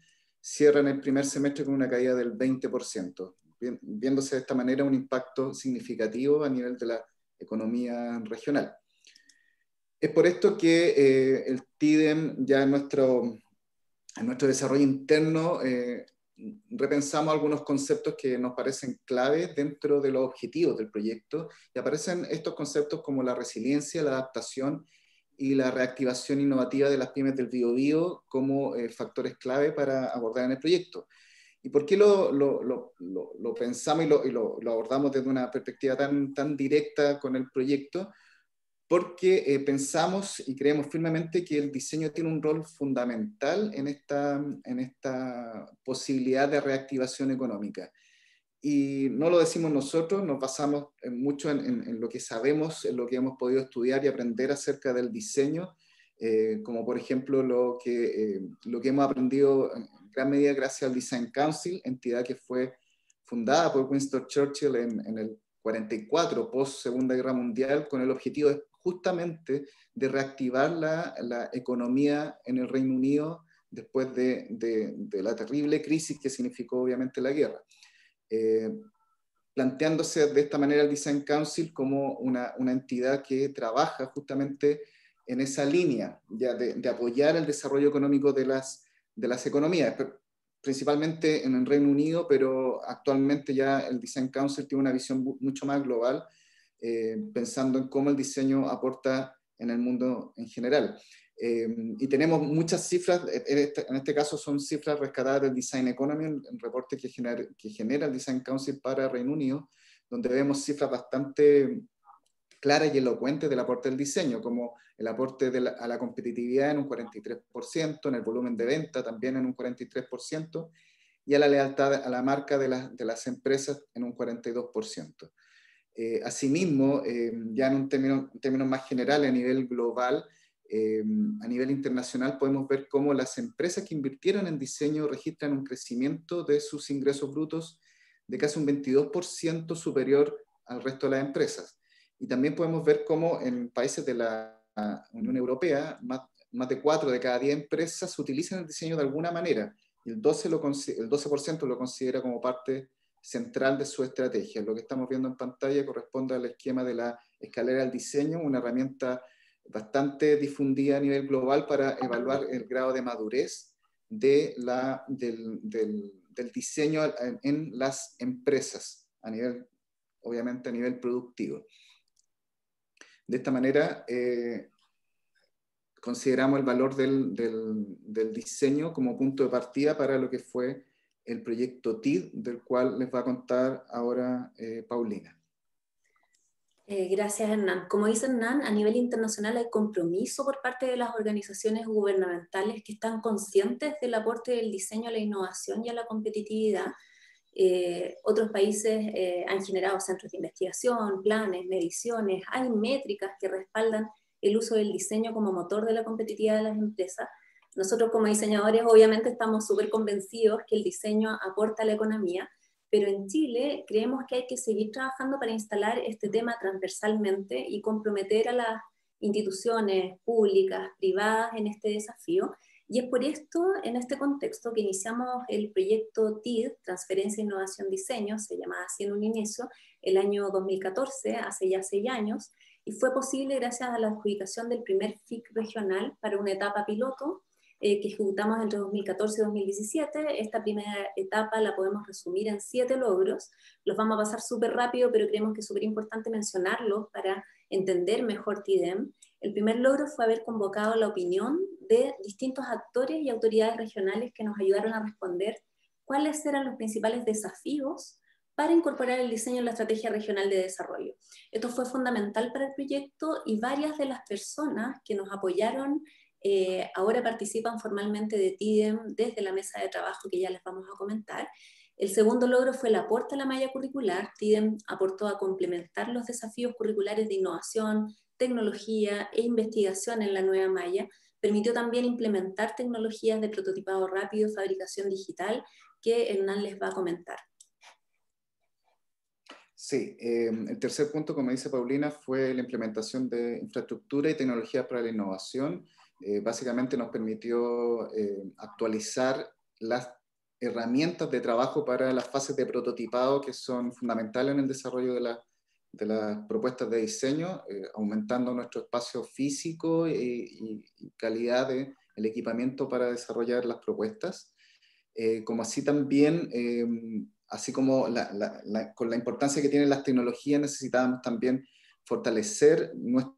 cierran el primer semestre con una caída del 20%, viéndose de esta manera un impacto significativo a nivel de la economía regional. Es por esto que eh, el TIDEM ya en nuestro, nuestro desarrollo interno eh, repensamos algunos conceptos que nos parecen claves dentro de los objetivos del proyecto y aparecen estos conceptos como la resiliencia, la adaptación y la reactivación innovativa de las pymes del biobío como eh, factores clave para abordar en el proyecto. ¿Y por qué lo, pensamos y, lo, abordamos desde una perspectiva tan, directa con el proyecto? Porque eh, pensamos y creemos firmemente que el diseño tiene un rol fundamental en esta posibilidad de reactivación económica y no lo decimos nosotros, nos basamos eh, mucho en, lo que sabemos, en lo que hemos podido estudiar y aprender acerca del diseño, eh, como por ejemplo lo que, eh, lo que hemos aprendido en gran medida gracias al Design Council, entidad que fue fundada por Winston Churchill en, el 44, post Segunda Guerra Mundial, con el objetivo de, justamente de reactivar la, la, economía en el Reino Unido después de la terrible crisis que significó obviamente la guerra. Eh, planteándose de esta manera el Design Council como una, entidad que trabaja justamente en esa línea de, apoyar el desarrollo económico de las, economías, principalmente en el Reino Unido, pero actualmente ya el Design Council tiene una visión mucho más global, eh, pensando en cómo el diseño aporta en el mundo en general. Em, y tenemos muchas cifras, e, e, este, en este, caso son cifras rescatadas del Design Economy, un reporte que genera, que genera el Design Council para Reino Unido, donde vemos cifras bastante claras y elocuentes del aporte del diseño, como el aporte a la competitividad en un 43%, en el volumen de venta también en un 43%, y a la lealtad a la marca de, de las empresas en un 42%. Eh, asimismo, em, ya en, un término, en términos más generales a nivel global, Em, a nivel internacional podemos ver cómo las empresas que invirtieron en diseño registran un crecimiento de sus ingresos brutos de casi un 22% superior al resto de las empresas. Y también podemos ver cómo en países de la Unión Europea, más, de 4 de cada 10 empresas utilizan el diseño de alguna manera el 12%, lo, el 12 lo considera como parte central de su estrategia. Lo que estamos viendo en pantalla corresponde al esquema de la escalera al diseño, una herramienta bastante difundida a nivel global para evaluar el grado de madurez del, diseño en, las empresas, a nivel, obviamente a nivel productivo. De esta manera, eh, consideramos el valor del, diseño como punto de partida para lo que fue el proyecto TID, del cual les va a contar ahora eh, Paulina. Eh, gracias, Hernán. Como dice Hernán, a nivel internacional hay compromiso por parte de las organizaciones gubernamentales que están conscientes del aporte del diseño a la innovación y a la competitividad. Eh, otros países eh, han generado centros de investigación, planes, mediciones, hay métricas que respaldan el uso del diseño como motor de la competitividad de las empresas. Nosotros como diseñadores obviamente estamos súper convencidos que el diseño aporta a la economía, pero en Chile creemos que hay que seguir trabajando para instalar este tema transversalmente y comprometer a las instituciones públicas, privadas en este desafío. Y es por esto, en este contexto, que iniciamos el proyecto TID, Transferencia, Innovación, Diseño, se llamaba así en un inicio, el año 2014, hace ya seis años, y fue posible gracias a la adjudicación del primer FIC regional para una etapa piloto eh, que ejecutamos entre 2014 y 2017. Esta primera etapa la podemos resumir en siete logros. Los vamos a pasar súper rápido, pero creemos que es súper importante mencionarlos para entender mejor TIDEM. El primer logro fue haber convocado la opinión de distintos actores y autoridades regionales que nos ayudaron a responder cuáles eran los principales desafíos para incorporar el diseño en la estrategia regional de desarrollo. Esto fue fundamental para el proyecto y varias de las personas que nos apoyaron eh, ahora participan formalmente de TIDEM desde la mesa de trabajo que ya les vamos a comentar. El segundo logro fue el aporte a la malla curricular. TIDEM aportó a complementar los desafíos curriculares de innovación, tecnología e investigación en la nueva malla. Permitió también implementar tecnologías de prototipado rápido, fabricación digital, que Hernán les va a comentar. Sí, eh, el tercer punto, como dice Paulina, fue la implementación de infraestructura y tecnología para la innovación eh, básicamente nos permitió eh, actualizar las herramientas de trabajo para las fases de prototipado que son fundamentales en el desarrollo de, la, de las propuestas de diseño, eh, aumentando nuestro espacio físico y, calidad del equipamiento para desarrollar las propuestas, como así también, así como con la importancia que tienen las tecnologías, necesitábamos también fortalecer nuestro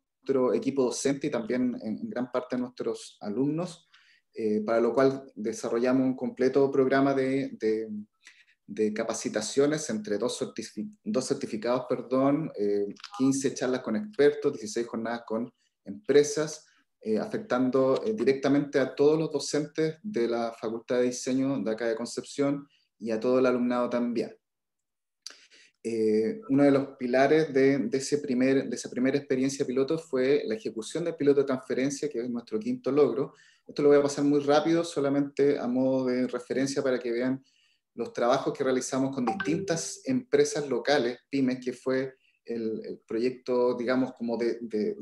equipo docente y también en, gran parte nuestros alumnos, eh, para lo cual desarrollamos un completo programa de, capacitaciones entre dos, dos certificados, perdón, 15 eh, charlas con expertos, 16 jornadas con empresas, eh, afectando directamente a todos los docentes de la Facultad de Diseño de acá de Concepción y a todo el alumnado también. Eh, uno de los pilares de, ese primer, de esa primera experiencia piloto fue la ejecución del piloto de transferencia, que es nuestro quinto logro. Esto lo voy a pasar muy rápido, solamente a modo de referencia para que vean los trabajos que realizamos con distintas empresas locales, pymes, que fue el, proyecto, digamos, como de,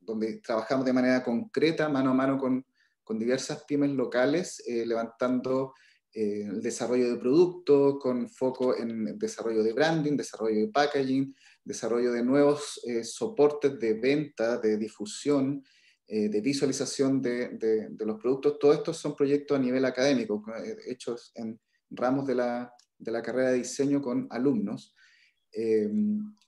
donde trabajamos de manera concreta, mano a mano con, con diversas pymes locales, eh, levantando eh, el desarrollo de productos, con foco en desarrollo de branding, desarrollo de packaging, desarrollo de nuevos eh, soportes de venta, de difusión, eh, de visualización de, los productos. Todos estos son proyectos a nivel académico, hechos en ramos de la, de la carrera de diseño con alumnos.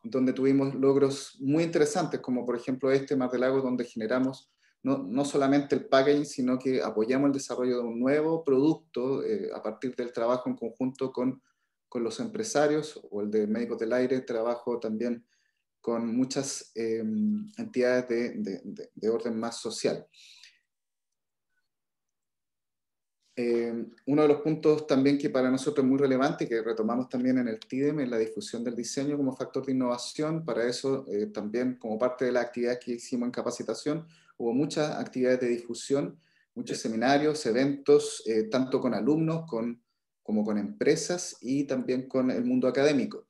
donde tuvimos logros muy interesantes, como por ejemplo este Mar del Lago, donde generamos no, solamente el packaging, sino que apoyamos el desarrollo de un nuevo producto eh, a partir del trabajo en conjunto con, los empresarios o el de Médicos del Aire, trabajo también con muchas eh, entidades de, orden más social. Eh, uno de los puntos también que para nosotros es muy relevante, que retomamos también en el TIDEM, es la difusión del diseño como factor de innovación. Para eso, también como parte de la actividad que hicimos en capacitación, hubo muchas actividades de difusión, muchos seminarios, eventos, eh, tanto con alumnos como con empresas y también con el mundo académico.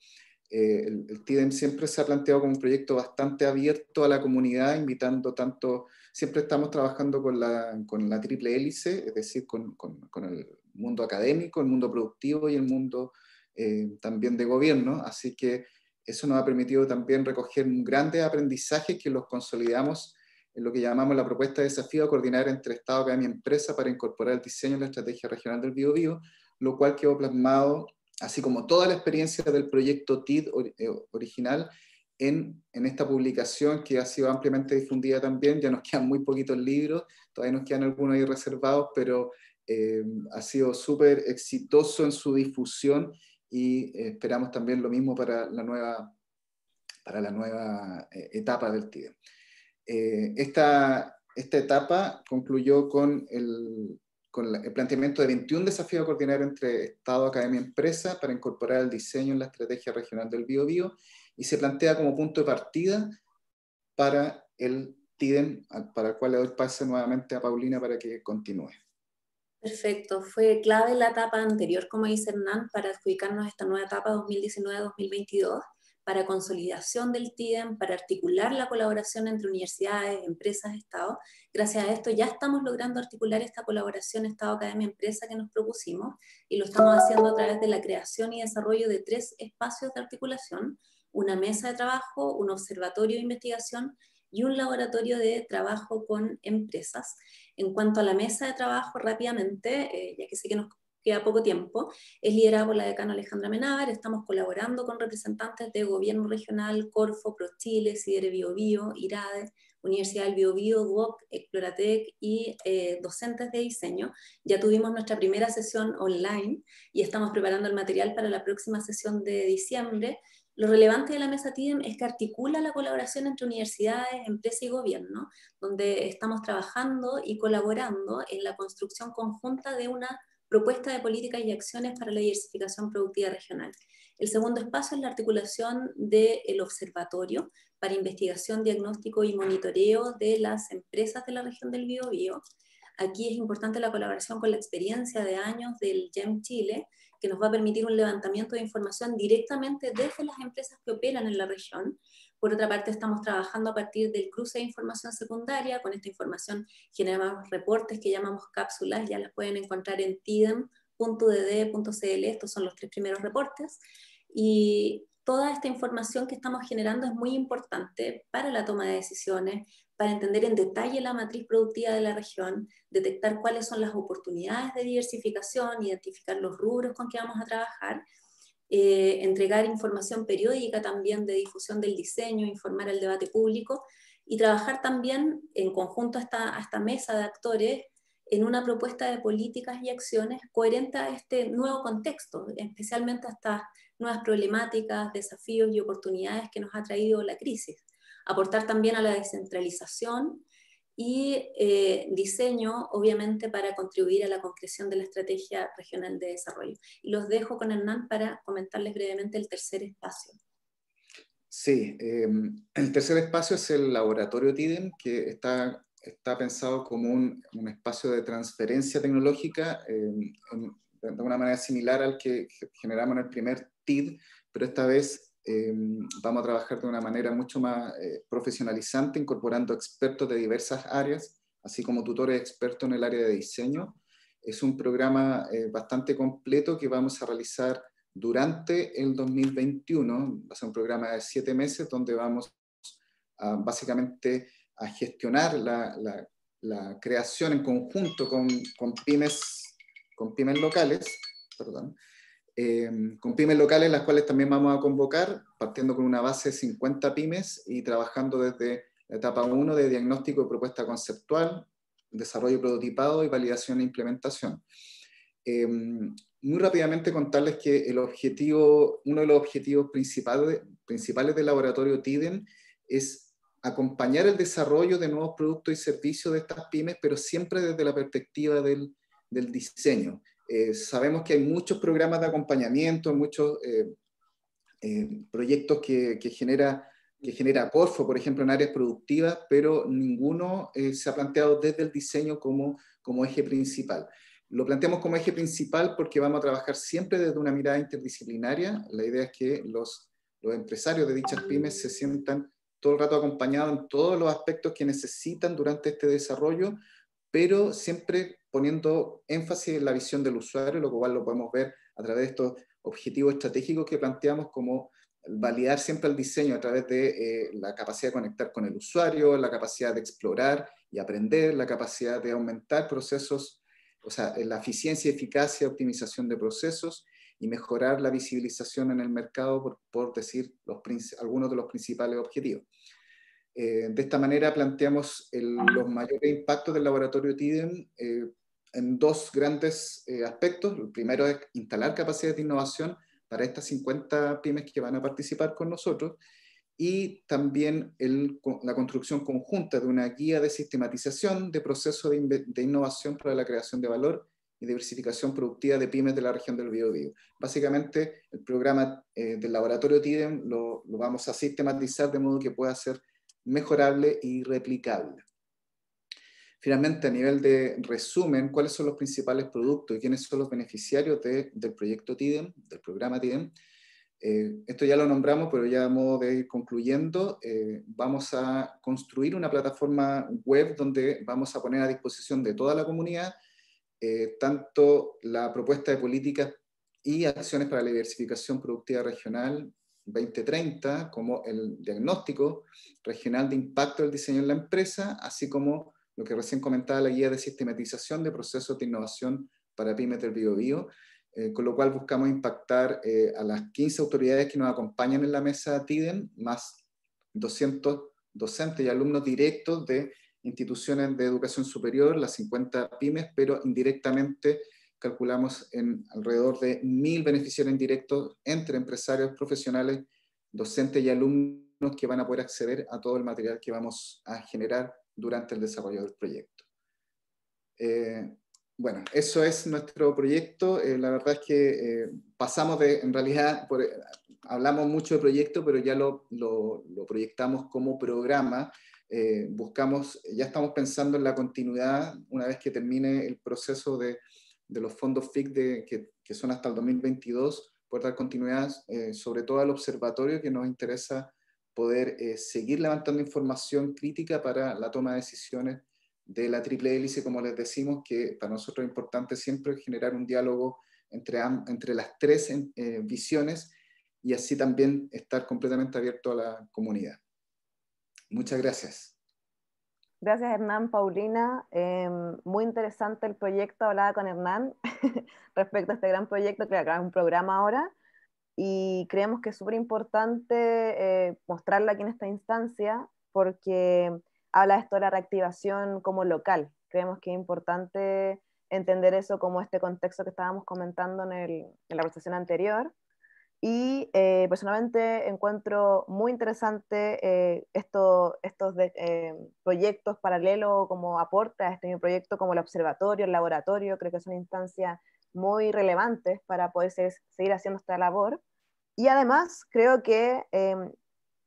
Eh, el, TIDEM siempre se ha planteado como un proyecto bastante abierto a la comunidad, invitando tanto, siempre estamos trabajando con la, triple hélice, es decir, con, el mundo académico, el mundo productivo y el mundo eh, también de gobierno, así que eso nos ha permitido también recoger un grandes aprendizaje que los consolidamos en lo que llamamos la propuesta de desafío a coordinar entre Estado, Academia y Empresa para incorporar el diseño en la estrategia regional del Bio, Bio lo cual quedó plasmado, así como toda la experiencia del proyecto TID eh, original, en, en, esta publicación que ha sido ampliamente difundida también. Ya nos quedan muy poquitos libros, todavía nos quedan algunos ahí reservados, pero eh, ha sido súper exitoso en su difusión y eh, esperamos también lo mismo para la nueva, para la nueva etapa del TID. Eh, esta, etapa concluyó con el, planteamiento de 21 desafíos a coordinar entre Estado, Academia y Empresa para incorporar el diseño en la estrategia regional del BioBio y se plantea como punto de partida para el TIDEN para el cual le doy pase nuevamente a Paulina para que continúe. Perfecto, fue clave la etapa anterior, como dice Hernán, para adjudicarnos esta nueva etapa 2019-2022 para consolidación del TIDEM, para articular la colaboración entre universidades, empresas, Estado. Gracias a esto ya estamos logrando articular esta colaboración Estado-Academia-Empresa que nos propusimos y lo estamos haciendo a través de la creación y desarrollo de tres espacios de articulación, una mesa de trabajo, un observatorio de investigación y un laboratorio de trabajo con empresas. En cuanto a la mesa de trabajo, rápidamente, eh, ya que sé que nos a poco tiempo, es liderada por la decana Alejandra Menábar, estamos colaborando con representantes de gobierno regional, Corfo, ProChile, CIDERE BioBio, IRADE, Universidad del BioBio, DUOC, Exploratec y eh, docentes de diseño. Ya tuvimos nuestra primera sesión online y estamos preparando el material para la próxima sesión de diciembre. Lo relevante de la mesa TIDEM es que articula la colaboración entre universidades, empresa y gobierno, donde estamos trabajando y colaborando en la construcción conjunta de una propuesta de políticas y acciones para la diversificación productiva regional. El segundo espacio es la articulación del observatorio para investigación, diagnóstico y monitoreo de las empresas de la región del Biobío. Aquí es importante la colaboración con la experiencia de años del GEM Chile, que nos va a permitir un levantamiento de información directamente desde las empresas que operan en la región por otra parte, estamos trabajando a partir del cruce de información secundaria. Con esta información generamos reportes que llamamos cápsulas, ya las pueden encontrar en tidem.dd.cl, e estos son los tres primeros reportes. Y toda esta información que estamos generando es muy importante para la toma de decisiones, para entender en detalle la matriz productiva de la región, detectar cuáles son las oportunidades de diversificación, identificar los rubros con que vamos a trabajar eh, entregar información periódica también de difusión del diseño, informar al debate público y trabajar también en conjunto a a esta mesa de actores en una propuesta de políticas y acciones coherente a este nuevo contexto, especialmente a estas nuevas problemáticas, desafíos y oportunidades que nos ha traído la crisis. Aportar también a la descentralización y eh, diseño, obviamente, para contribuir a la concreción de la Estrategia Regional de Desarrollo. Y los dejo con Hernán para comentarles brevemente el tercer espacio. Sí, em, el tercer espacio es el laboratorio TIDEM, que está, está pensado como un, espacio de transferencia tecnológica, em, de una manera similar al que generamos en el primer TID, e, pero esta vez Em, vamos a trabajar de una manera mucho más eh, profesionalizante, incorporando expertos de diversas áreas, así como tutores expertos en el área de diseño. Es un programa eh, bastante completo que vamos a realizar durante el 2021. Va a ser un programa de siete meses donde vamos básicamente a gestionar la, creación en conjunto con, pymes, con pymes locales, Em, con pymes locales, las cuales también vamos a convocar, partiendo con una base de 50 pymes y trabajando desde la etapa 1 de diagnóstico y propuesta conceptual, desarrollo prototipado y validación e implementación. Em, muy rápidamente contarles que el objetivo, uno de los objetivos principales, principales del laboratorio TIDEN es acompañar el desarrollo de nuevos productos y servicios de estas pymes, pero siempre desde la perspectiva del diseño. Eh, sabemos que hay muchos programas de acompañamiento, muchos eh, eh, proyectos que, genera, que genera Corfo, por ejemplo, en áreas productivas, pero ninguno se ha planteado desde el diseño como, como eje principal. Lo planteamos como eje principal porque vamos a trabajar siempre desde una mirada interdisciplinaria. La idea es que los empresarios de dichas pymes se sientan todo el rato acompañados en todos los aspectos que necesitan durante este desarrollo, pero siempre poniendo énfasis en la visión del usuario, lo cual lo podemos ver a través de estos objetivos estratégicos que planteamos como validar siempre el diseño a través de eh, la capacidad de conectar con el usuario, la capacidad de explorar y aprender, la capacidad de aumentar procesos, o sea, eh, la eficiencia, eficacia, optimización de procesos y mejorar la visibilización en el mercado, por, decir los, algunos de los principales objetivos. Eh, de esta manera planteamos los mayores impactos del laboratorio TIDEM en dos grandes eh, aspectos. El primero es instalar capacidades de innovación para estas 50 pymes que van a participar con nosotros y también la construcción conjunta de una guía de sistematización de procesos de, innovación para la creación de valor y diversificación productiva de pymes de la región del Biobío. Básicamente, el programa eh, del laboratorio TIDEM lo vamos a sistematizar de modo que pueda ser mejorable y replicable finalmente a nivel de resumen, cuáles son los principales productos y quiénes son los beneficiarios del proyecto TIDEM, del programa TIDEM. Eh, esto ya lo nombramos, pero ya a modo de ir concluyendo, eh, vamos a construir una plataforma web donde vamos a poner a disposición de toda la comunidad eh, tanto la propuesta de políticas y acciones para la diversificación productiva regional 2030, como el diagnóstico regional de impacto del diseño en la empresa, así como lo que recién comentaba la guía de sistematización de procesos de innovación para pymes del Bio, Bio eh, con lo cual buscamos impactar eh, a las 15 autoridades que nos acompañan en la mesa TIDEN, más 200 docentes y alumnos directos de instituciones de educación superior, las 50 pymes, pero indirectamente calculamos en alrededor de mil beneficiarios indirectos entre empresarios, profesionales, docentes y alumnos que van a poder acceder a todo el material que vamos a generar durante el desarrollo del proyecto. Eh, bueno, eso es nuestro proyecto. Eh, la verdad es que eh, pasamos de, en realidad, hablamos mucho de proyecto, pero ya lo, proyectamos como programa. buscamos, ya estamos pensando en la continuidad una vez que termine el proceso de, los fondos FIC de, que, son hasta el 2022, por dar continuidad sobre todo al observatorio que nos interesa poder eh, seguir levantando información crítica para la toma de decisiones de la triple hélice, como les decimos, que para nosotros es importante siempre generar un diálogo entre, entre las tres eh, visiones y así también estar completamente abierto a la comunidad. Muchas gracias. Gracias Hernán, Paulina. Em, muy interesante el proyecto, hablaba con Hernán respecto a este gran proyecto, que acaba es un programa ahora y creemos que es súper importante eh, mostrarla aquí en esta instancia porque habla esto de la reactivación como local. Creemos que es importante entender eso como este contexto que estábamos comentando en, la presentación anterior. Y eh, personalmente encuentro muy interesante eh, estos eh, proyectos paralelos como aporta a este proyecto, como el observatorio, el laboratorio, creo que es una instancia muy relevantes para poder seguir haciendo esta labor. Y además creo que em,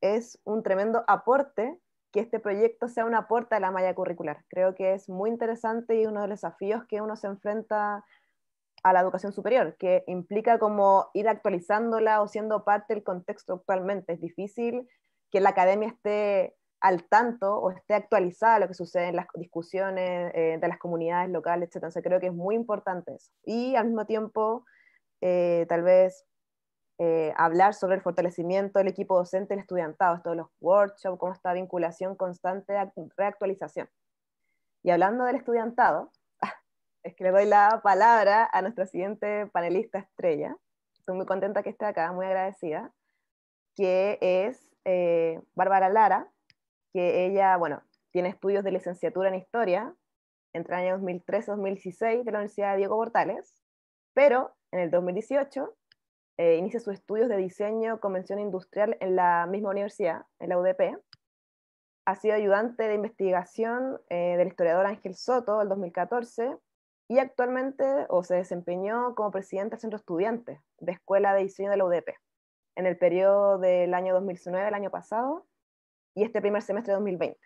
es un tremendo aporte que este proyecto sea un aporte a la malla curricular. Creo que es muy interesante y uno de los desafíos que uno se enfrenta a la educación superior, que implica como ir actualizándola o siendo parte del contexto actualmente. Es difícil que la academia esté al tanto o esté actualizada lo que sucede en las discusiones eh, de las comunidades locales, etc. Entonces creo que es muy importante eso. Y al mismo tiempo, eh, tal vez eh, hablar sobre el fortalecimiento del equipo docente y el estudiantado, todos los workshops, cómo está vinculación constante, reactualización. Y hablando del estudiantado, es que le doy la palabra a nuestra siguiente panelista estrella. Estoy muy contenta que esté acá, muy agradecida, que es Bárbara Lara, que ella, bueno, tiene estudios de licenciatura en historia entre el año 2013-2016 de la Universidad Diego Portales, pero en el 2018 eh, inicia sus estudios de diseño convención industrial en la misma universidad, en la UDP. Ha sido ayudante de investigación eh, del historiador Ángel Soto en el 2014 y actualmente o se desempeñó como presidente del Centro Estudiante de Escuela de Diseño de la UDP en el periodo del año 2019 el año pasado y este primer semestre de 2020.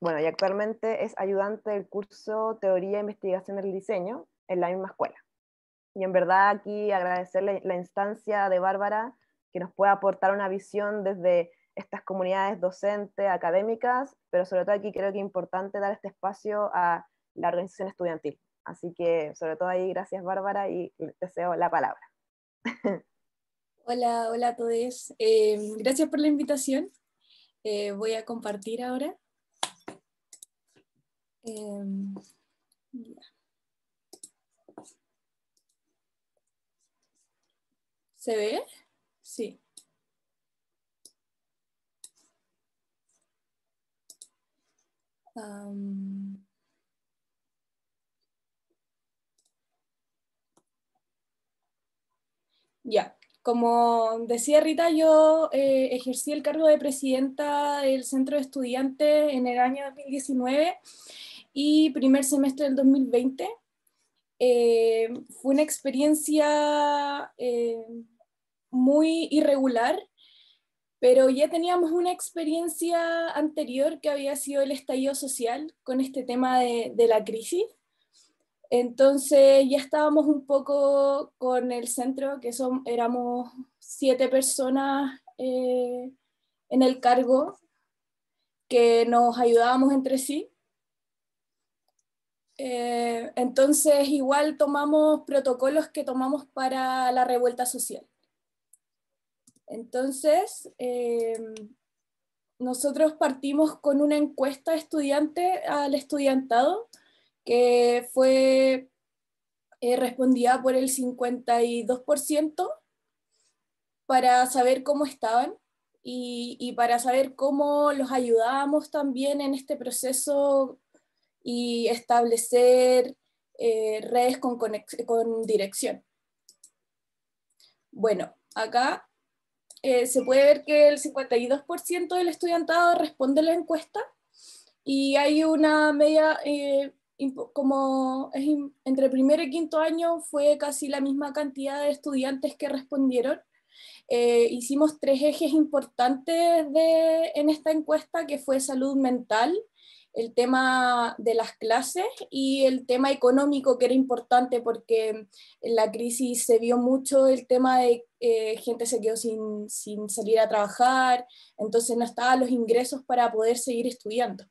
Bueno, y actualmente es ayudante del curso Teoría e Investigación del Diseño en la misma escuela. Y en verdad aquí agradecerle la instancia de Bárbara que nos pueda aportar una visión desde estas comunidades docentes, académicas, pero sobre todo aquí creo que es importante dar este espacio a la organización estudiantil. Así que sobre todo ahí, gracias Bárbara y deseo la palabra. Hola, hola a todos. Eh, gracias por la invitación. Eh, voy a compartir ahora. Eh, ¿Se ve? Sí. ya. Como decía Rita, yo eh, ejercí el cargo de presidenta del centro de estudiantes en el año 2019 y primer semestre del 2020. Eh, fue una experiencia eh, muy irregular, pero ya teníamos una experiencia anterior que había sido el estallido social con este tema de la crisis. Entonces ya estábamos un poco con el centro, que son, éramos siete personas eh, en el cargo, que nos ayudábamos entre sí. Eh, entonces igual tomamos protocolos que tomamos para la revuelta social. Entonces, eh, nosotros partimos con una encuesta estudiante al estudiantado que fue eh, respondida por el 52% para saber cómo estaban y, para saber cómo los ayudábamos también en este proceso y establecer eh, redes con, con dirección. Bueno, acá eh, se puede ver que el 52% del estudiantado responde a la encuesta y hay una media como es, entre primer y quinto año fue casi la misma cantidad de estudiantes que respondieron. Eh, hicimos tres ejes importantes de, en esta encuesta, que fue salud mental, el tema de las clases y el tema económico, que era importante porque en la crisis se vio mucho el tema de eh, gente se quedó sin, sin salir a trabajar, entonces no estaban los ingresos para poder seguir estudiando.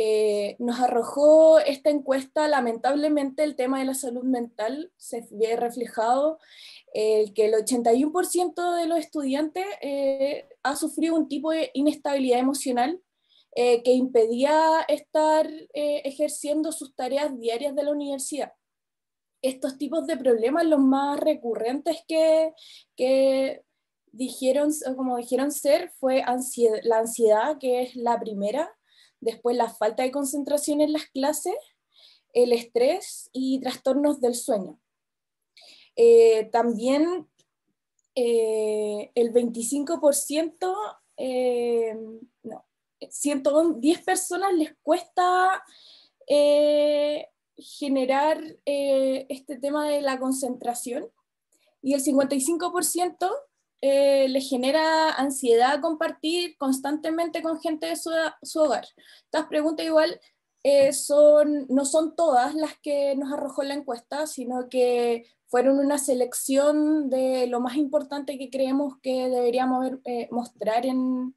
Eh, nos arrojó esta encuesta, lamentablemente el tema de la salud mental se ve reflejado, que el 81% de los estudiantes eh, ha sufrido un tipo de inestabilidad emocional eh, que impedía estar ejerciendo sus tareas diarias de la universidad. Estos tipos de problemas, los más recurrentes que, dijeron, como dijeron ser, fue la ansiedad, que es la primera, después la falta de concentración en las clases, el estrés y trastornos del sueño. Eh, también eh, el 25%, eh, no, 110 personas les cuesta generar este tema de la concentración y el 55% eh, le genera ansiedad compartir constantemente con gente de su, hogar. Estas preguntas igual eh, son, no son todas las que nos arrojó la encuesta, sino que fueron una selección de lo más importante que creemos que deberíamos eh, mostrar en,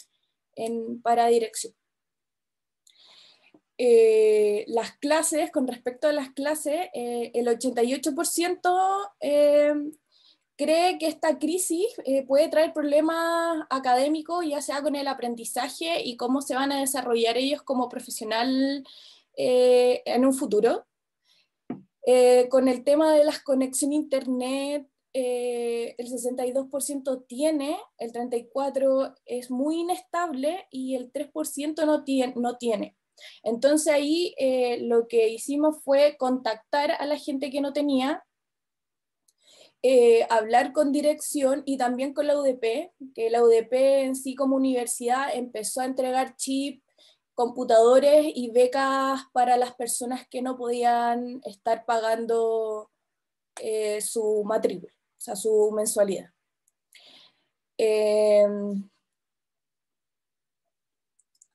para dirección. las clases, con respecto a las clases, el 88% cree que esta crisis eh, puede traer problemas académicos, ya sea con el aprendizaje y cómo se van a desarrollar ellos como profesional eh, en un futuro. Eh, con el tema de las conexiones internet, el 62% tiene, el 34% es muy inestable y el 3% no tiene, no tiene. Entonces ahí lo que hicimos fue contactar a la gente que no tenía eh, hablar con dirección y también con la UDP, que la UDP en sí como universidad empezó a entregar chips, computadores y becas para las personas que no podían estar pagando eh, su matrícula, o sea, su mensualidad. Em,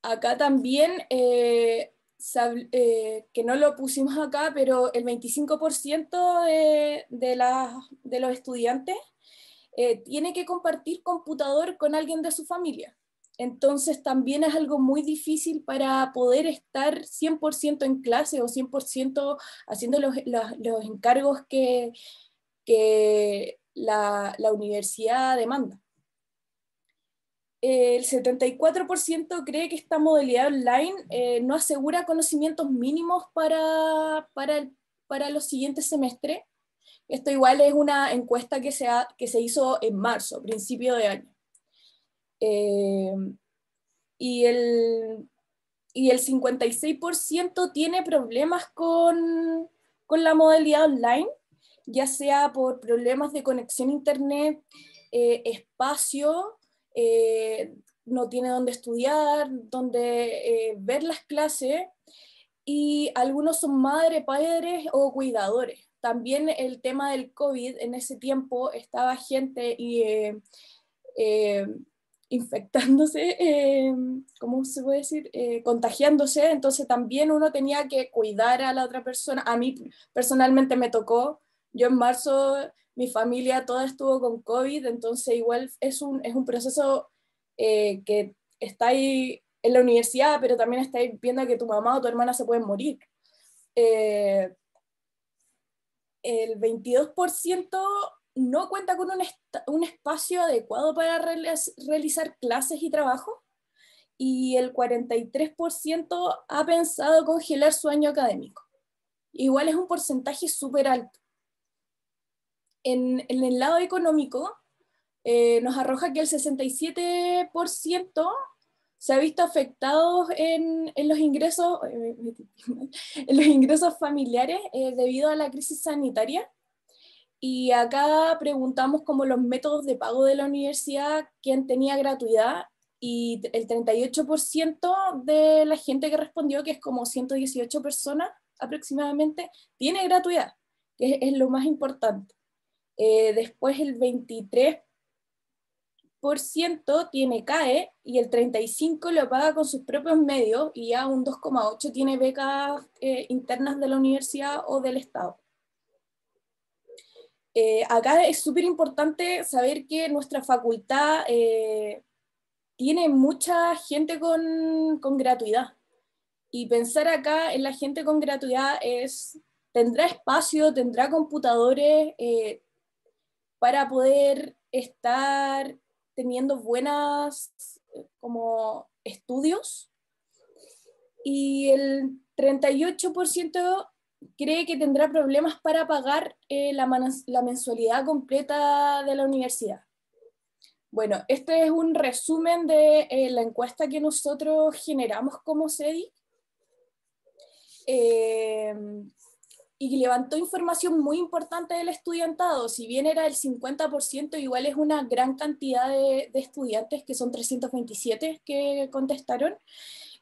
acá también eh, eh, que no lo pusimos acá, pero el 25% de, de, los estudiantes eh, tiene que compartir computador con alguien de su familia. Entonces también es algo muy difícil para poder estar 100% en clase o 100% haciendo los, los, encargos que, la universidad demanda el 74% cree que esta modalidad online eh, no asegura conocimientos mínimos para, para, el, para, los siguientes semestres. Esto igual es una encuesta que se, ha, que se hizo en marzo, principio de año. Eh, y, el, y 56% tiene problemas con, con la modalidad online, ya sea por problemas de conexión a Internet, eh, espacio eh, no tiene dónde estudiar, dónde eh, ver las clases y algunos son madres, padres o cuidadores. También el tema del COVID, en ese tiempo estaba gente eh, infectándose, ¿cómo se puede decir? contagiándose, entonces también uno tenía que cuidar a la otra persona. A mí personalmente me tocó, yo en marzo mi familia toda estuvo con COVID, entonces igual es un, es un proceso eh, que está ahí en la universidad, pero también está ahí viendo que tu mamá o tu hermana se pueden morir. Eh, el 22% no cuenta con un, espacio adecuado para realizar clases y trabajo y el 43% ha pensado congelar su año académico. Igual es un porcentaje súper alto en, el lado económico, eh, nos arroja que el 67% se ha visto afectados en, en, los, ingresos, eh, en los ingresos familiares eh, debido a la crisis sanitaria. Y acá preguntamos como los métodos de pago de la universidad, quién tenía gratuidad y el 38% de la gente que respondió, que es como 118 personas aproximadamente, tiene gratuidad, que es lo más importante. Eh, después el 23% tiene CAE y el 35% lo paga con sus propios medios y ya un 2,8% tiene becas eh, internas de la universidad o del Estado. Eh, acá es súper importante saber que nuestra facultad tiene mucha gente con, gratuidad. Y pensar acá en la gente con gratuidad es tendrá espacio, tendrá computadores, eh, para poder estar teniendo buenas eh, como estudios y el 38% cree que tendrá problemas para pagar eh, la, mensualidad completa de la universidad. Bueno, este es un resumen de eh, la encuesta que nosotros generamos como SEDI y levantó información muy importante del estudiantado. Si bien era el 50%, igual es una gran cantidad de, estudiantes, que son 327 que contestaron.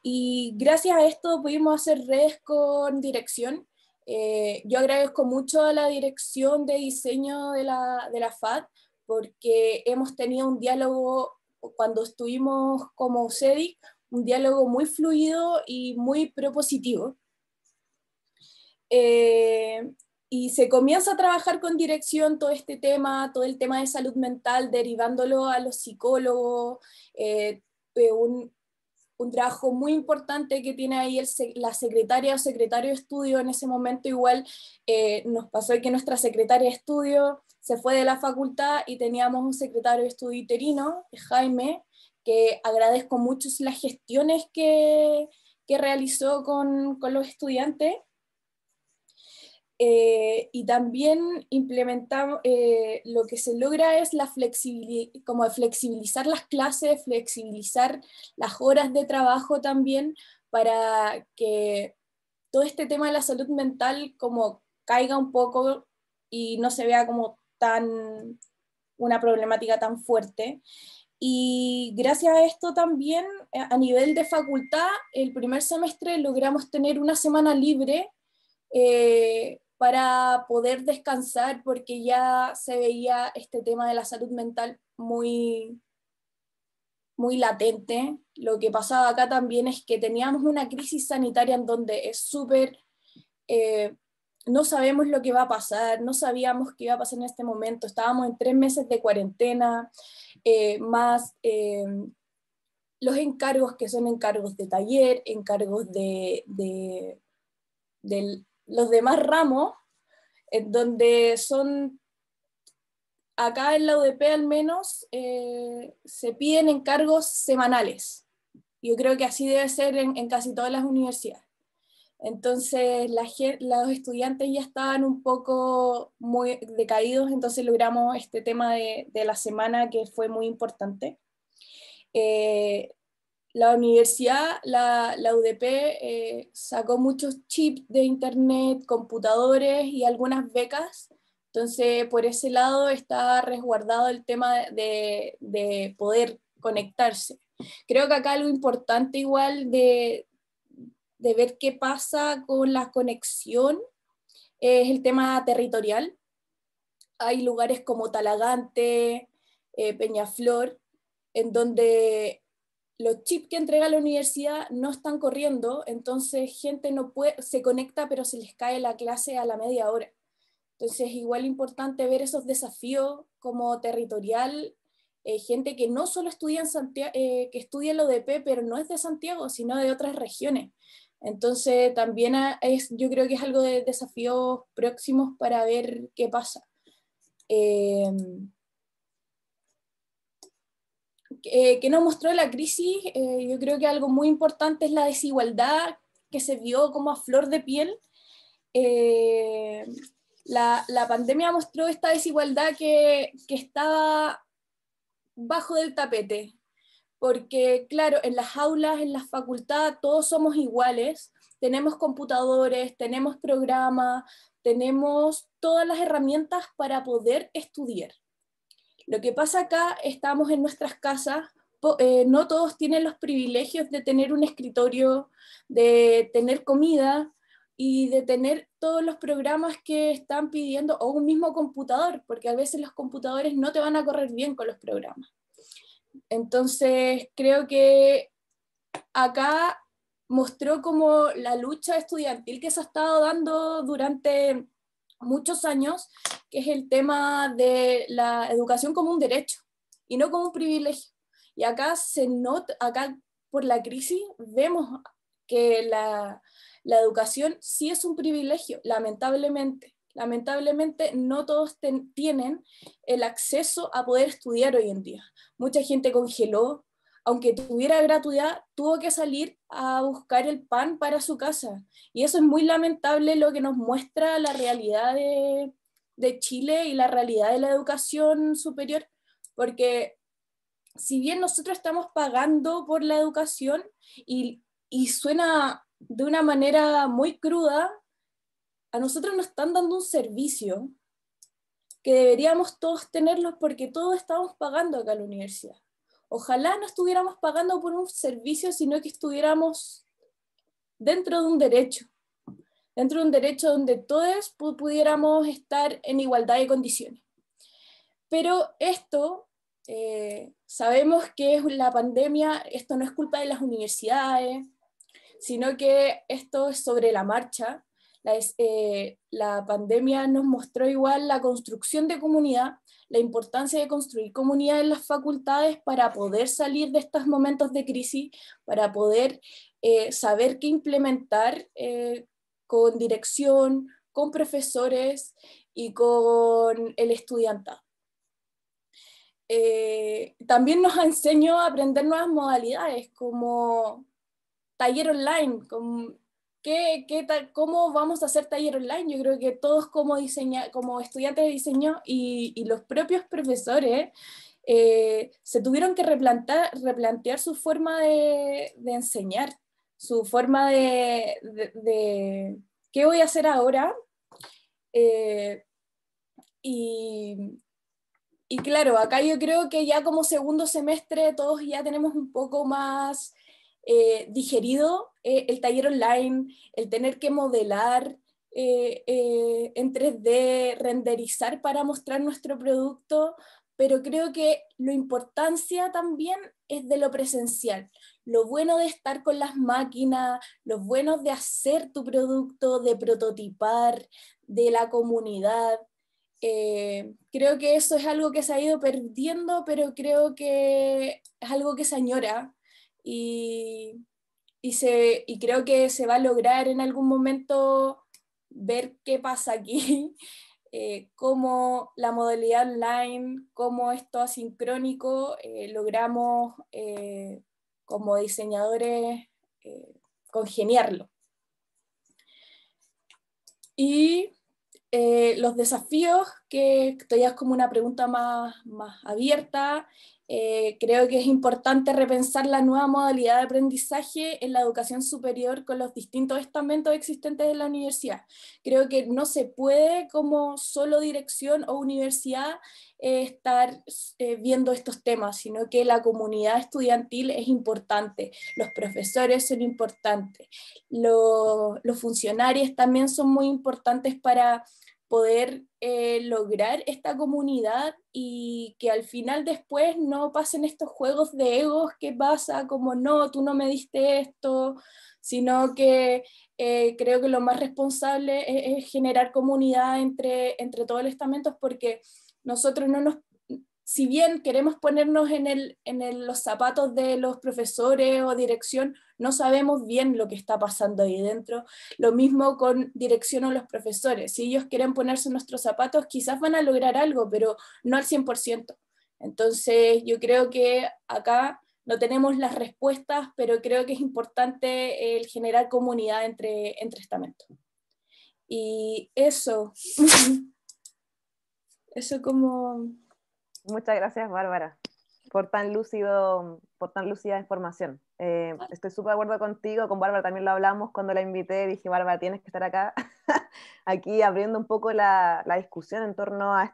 Y gracias a esto pudimos hacer redes con dirección. Eh, yo agradezco mucho a la dirección de diseño de la, de FAD porque hemos tenido un diálogo cuando estuvimos como CEDIC, un diálogo muy fluido y muy propositivo. Eh, y se comienza a trabajar con dirección todo este tema, todo el tema de salud mental, derivándolo a los psicólogos, eh, eh, un, trabajo muy importante que tiene ahí la secretaria o secretario de estudio en ese momento, igual nos pasó que nuestra secretaria de estudio se fue de la facultad y teníamos un secretario de estudio interino, Jaime, que agradezco mucho las gestiones que, realizó con, con los estudiantes. Eh, y también implementamos, eh, lo que se logra es la como flexibilizar las clases, flexibilizar las horas de trabajo también para que todo este tema de la salud mental como caiga un poco y no se vea como tan una problemática tan fuerte. Y gracias a esto también, eh, a nivel de facultad, el primer semestre logramos tener una semana libre para poder descansar porque ya se veía este tema de la salud mental muy, muy latente. Lo que pasaba acá también es que teníamos una crisis sanitaria en donde es súper... Eh, no sabemos lo que va a pasar, no sabíamos qué iba a pasar en este momento, estábamos en tres meses de cuarentena, eh, más eh, los encargos que son encargos de taller, encargos de, de, los demás ramos, en donde son, acá en la UDP al menos, eh, se piden encargos semanales. Yo creo que así debe ser en, casi todas las universidades. Entonces los estudiantes ya estaban un poco muy decaídos, entonces logramos este tema de, la semana que fue muy importante. Eh, la universidad, la, UDP, eh, sacó muchos chips de internet, computadores y algunas becas. Entonces, por ese lado está resguardado el tema de, poder conectarse. Creo que acá lo importante igual de, ver qué pasa con la conexión es el tema territorial. Hay lugares como Talagante, eh, Peñaflor, en donde los chips que entrega la universidad no están corriendo, entonces gente no puede, se conecta pero se les cae la clase a la media hora. Entonces es igual importante ver esos desafíos como territorial, eh, gente que no solo estudia en Santiago, eh, que estudia en la pero no es de Santiago, sino de otras regiones. Entonces también es, yo creo que es algo de desafíos próximos para ver qué pasa. Eh, eh, que nos mostró la crisis, eh, yo creo que algo muy importante es la desigualdad que se vio como a flor de piel. Eh, la, pandemia mostró esta desigualdad que, estaba bajo del tapete, porque claro, en las aulas, en la facultad, todos somos iguales, tenemos computadores, tenemos programas, tenemos todas las herramientas para poder estudiar. Lo que pasa acá, estamos en nuestras casas, eh, no todos tienen los privilegios de tener un escritorio, de tener comida y de tener todos los programas que están pidiendo o un mismo computador, porque a veces los computadores no te van a correr bien con los programas. Entonces, creo que acá mostró como la lucha estudiantil que se ha estado dando durante muchos años es el tema de la educación como un derecho y no como un privilegio. Y acá se nota, acá por la crisis vemos que la, educación sí es un privilegio, lamentablemente. Lamentablemente no todos tienen el acceso a poder estudiar hoy en día. Mucha gente congeló, aunque tuviera gratuidad, tuvo que salir a buscar el pan para su casa. Y eso es muy lamentable lo que nos muestra la realidad de, de Chile y la realidad de la educación superior, porque si bien nosotros estamos pagando por la educación y, suena de una manera muy cruda, a nosotros nos están dando un servicio que deberíamos todos tenerlos porque todos estamos pagando acá la universidad. Ojalá no estuviéramos pagando por un servicio, sino que estuviéramos dentro de un derecho dentro de un derecho donde todos pudiéramos estar en igualdad de condiciones. Pero esto, eh, sabemos que es la pandemia, esto no es culpa de las universidades, sino que esto es sobre la marcha. Eh, la, pandemia nos mostró igual la construcción de comunidad, la importancia de construir comunidad en las facultades para poder salir de estos momentos de crisis, para poder eh, saber qué implementar con dirección, con profesores y con el estudiante. Eh, también nos enseñó a aprender nuevas modalidades como taller online, ¿qué, cómo vamos a hacer taller online. Yo creo que todos como, estudiantes de diseño y, los propios profesores eh, se tuvieron que replantear su forma de enseñar su forma de, qué voy a hacer ahora. Eh, y, claro, acá yo creo que ya como segundo semestre todos ya tenemos un poco más eh, digerido eh, el taller online, el tener que modelar en 3D, renderizar para mostrar nuestro producto, pero creo que la importancia también es de lo presencial. Lo bueno de estar con las máquinas, lo bueno de hacer tu producto, de prototipar, de la comunidad. Eh, creo que eso es algo que se ha ido perdiendo, pero creo que es algo que se añora y, y, y creo que se va a lograr en algún momento ver qué pasa aquí. Eh, cómo la modalidad online, cómo esto asincrónico, eh, logramos eh, como diseñadores congeniarlo. Y los desafíos, que todavía es como una pregunta más abierta, eh, creo que es importante repensar la nueva modalidad de aprendizaje en la educación superior con los distintos estamentos existentes en la universidad. Creo que no se puede como solo dirección o universidad eh, estar eh, viendo estos temas, sino que la comunidad estudiantil es importante, los profesores son importantes, los funcionarios también son muy importantes para poder eh, lograr esta comunidad y que al final después no pasen estos juegos de egos que pasa como no, tú no me diste esto, sino que eh, creo que lo más responsable es, generar comunidad entre, entre todos los estamentos porque nosotros no nos si bien queremos ponernos en, los zapatos de los profesores o dirección, no sabemos bien lo que está pasando ahí dentro. Lo mismo con dirección o los profesores. Si ellos quieren ponerse nuestros zapatos, quizás van a lograr algo, pero no al 100%. Entonces, yo creo que acá no tenemos las respuestas, pero creo que es importante eh, el generar comunidad entre, entre estamentos. Y eso, eso como Muchas gracias, Bárbara, por tan, lúcido, por tan lúcida información. Eh, ah. estoy súper de acuerdo contigo, con Bárbara también lo hablamos cuando la invité, dije, Bárbara, tienes que estar acá, aquí abriendo un poco la, discusión en torno a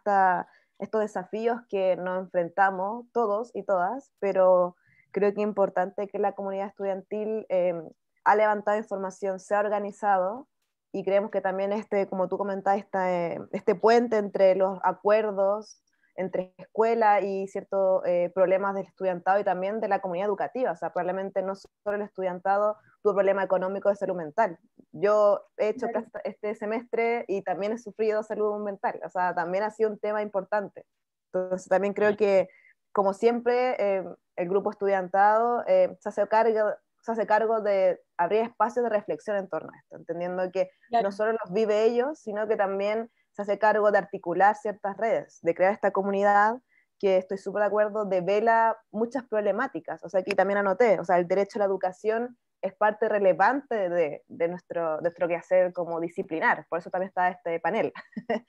estos desafíos que nos enfrentamos todos y todas, pero creo que es importante que la comunidad estudiantil em, ha levantado información, se ha organizado y creemos que también este, como tú comentabas, eh, este puente entre los acuerdos entre escuela y ciertos eh, problemas del estudiantado y también de la comunidad educativa. O sea, probablemente no solo el estudiantado tuvo problema económico de salud mental. Yo he hecho este, este semestre y también he sufrido salud mental. O sea, también ha sido un tema importante. Entonces, también creo que, como siempre, eh, el grupo estudiantado eh, se, hace cargo, se hace cargo de abrir espacios de reflexión en torno a esto, entendiendo que no solo los vive ellos, sino que también se hace cargo de articular ciertas redes, de crear esta comunidad que estoy súper de acuerdo, de vela muchas problemáticas. O sea, aquí también anoté, o sea, el derecho a la educación es parte relevante de, nuestro, de nuestro quehacer como disciplinar, por eso también está este panel.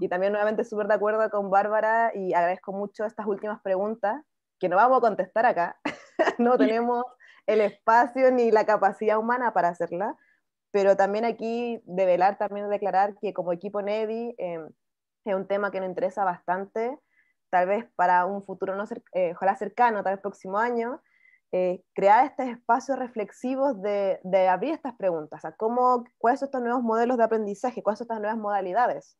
y también nuevamente súper de acuerdo con Bárbara y agradezco mucho estas últimas preguntas que no vamos a contestar acá, no tenemos el espacio ni la capacidad humana para hacerla, pero también aquí develar, también declarar que como equipo NEDI em, es un tema que nos interesa bastante, tal vez para un futuro no eh, cercano, tal vez próximo año, eh, crear estos espacios reflexivos de, abrir estas preguntas, ¿cómo, cuáles son estos nuevos modelos de aprendizaje, cuáles son estas nuevas modalidades,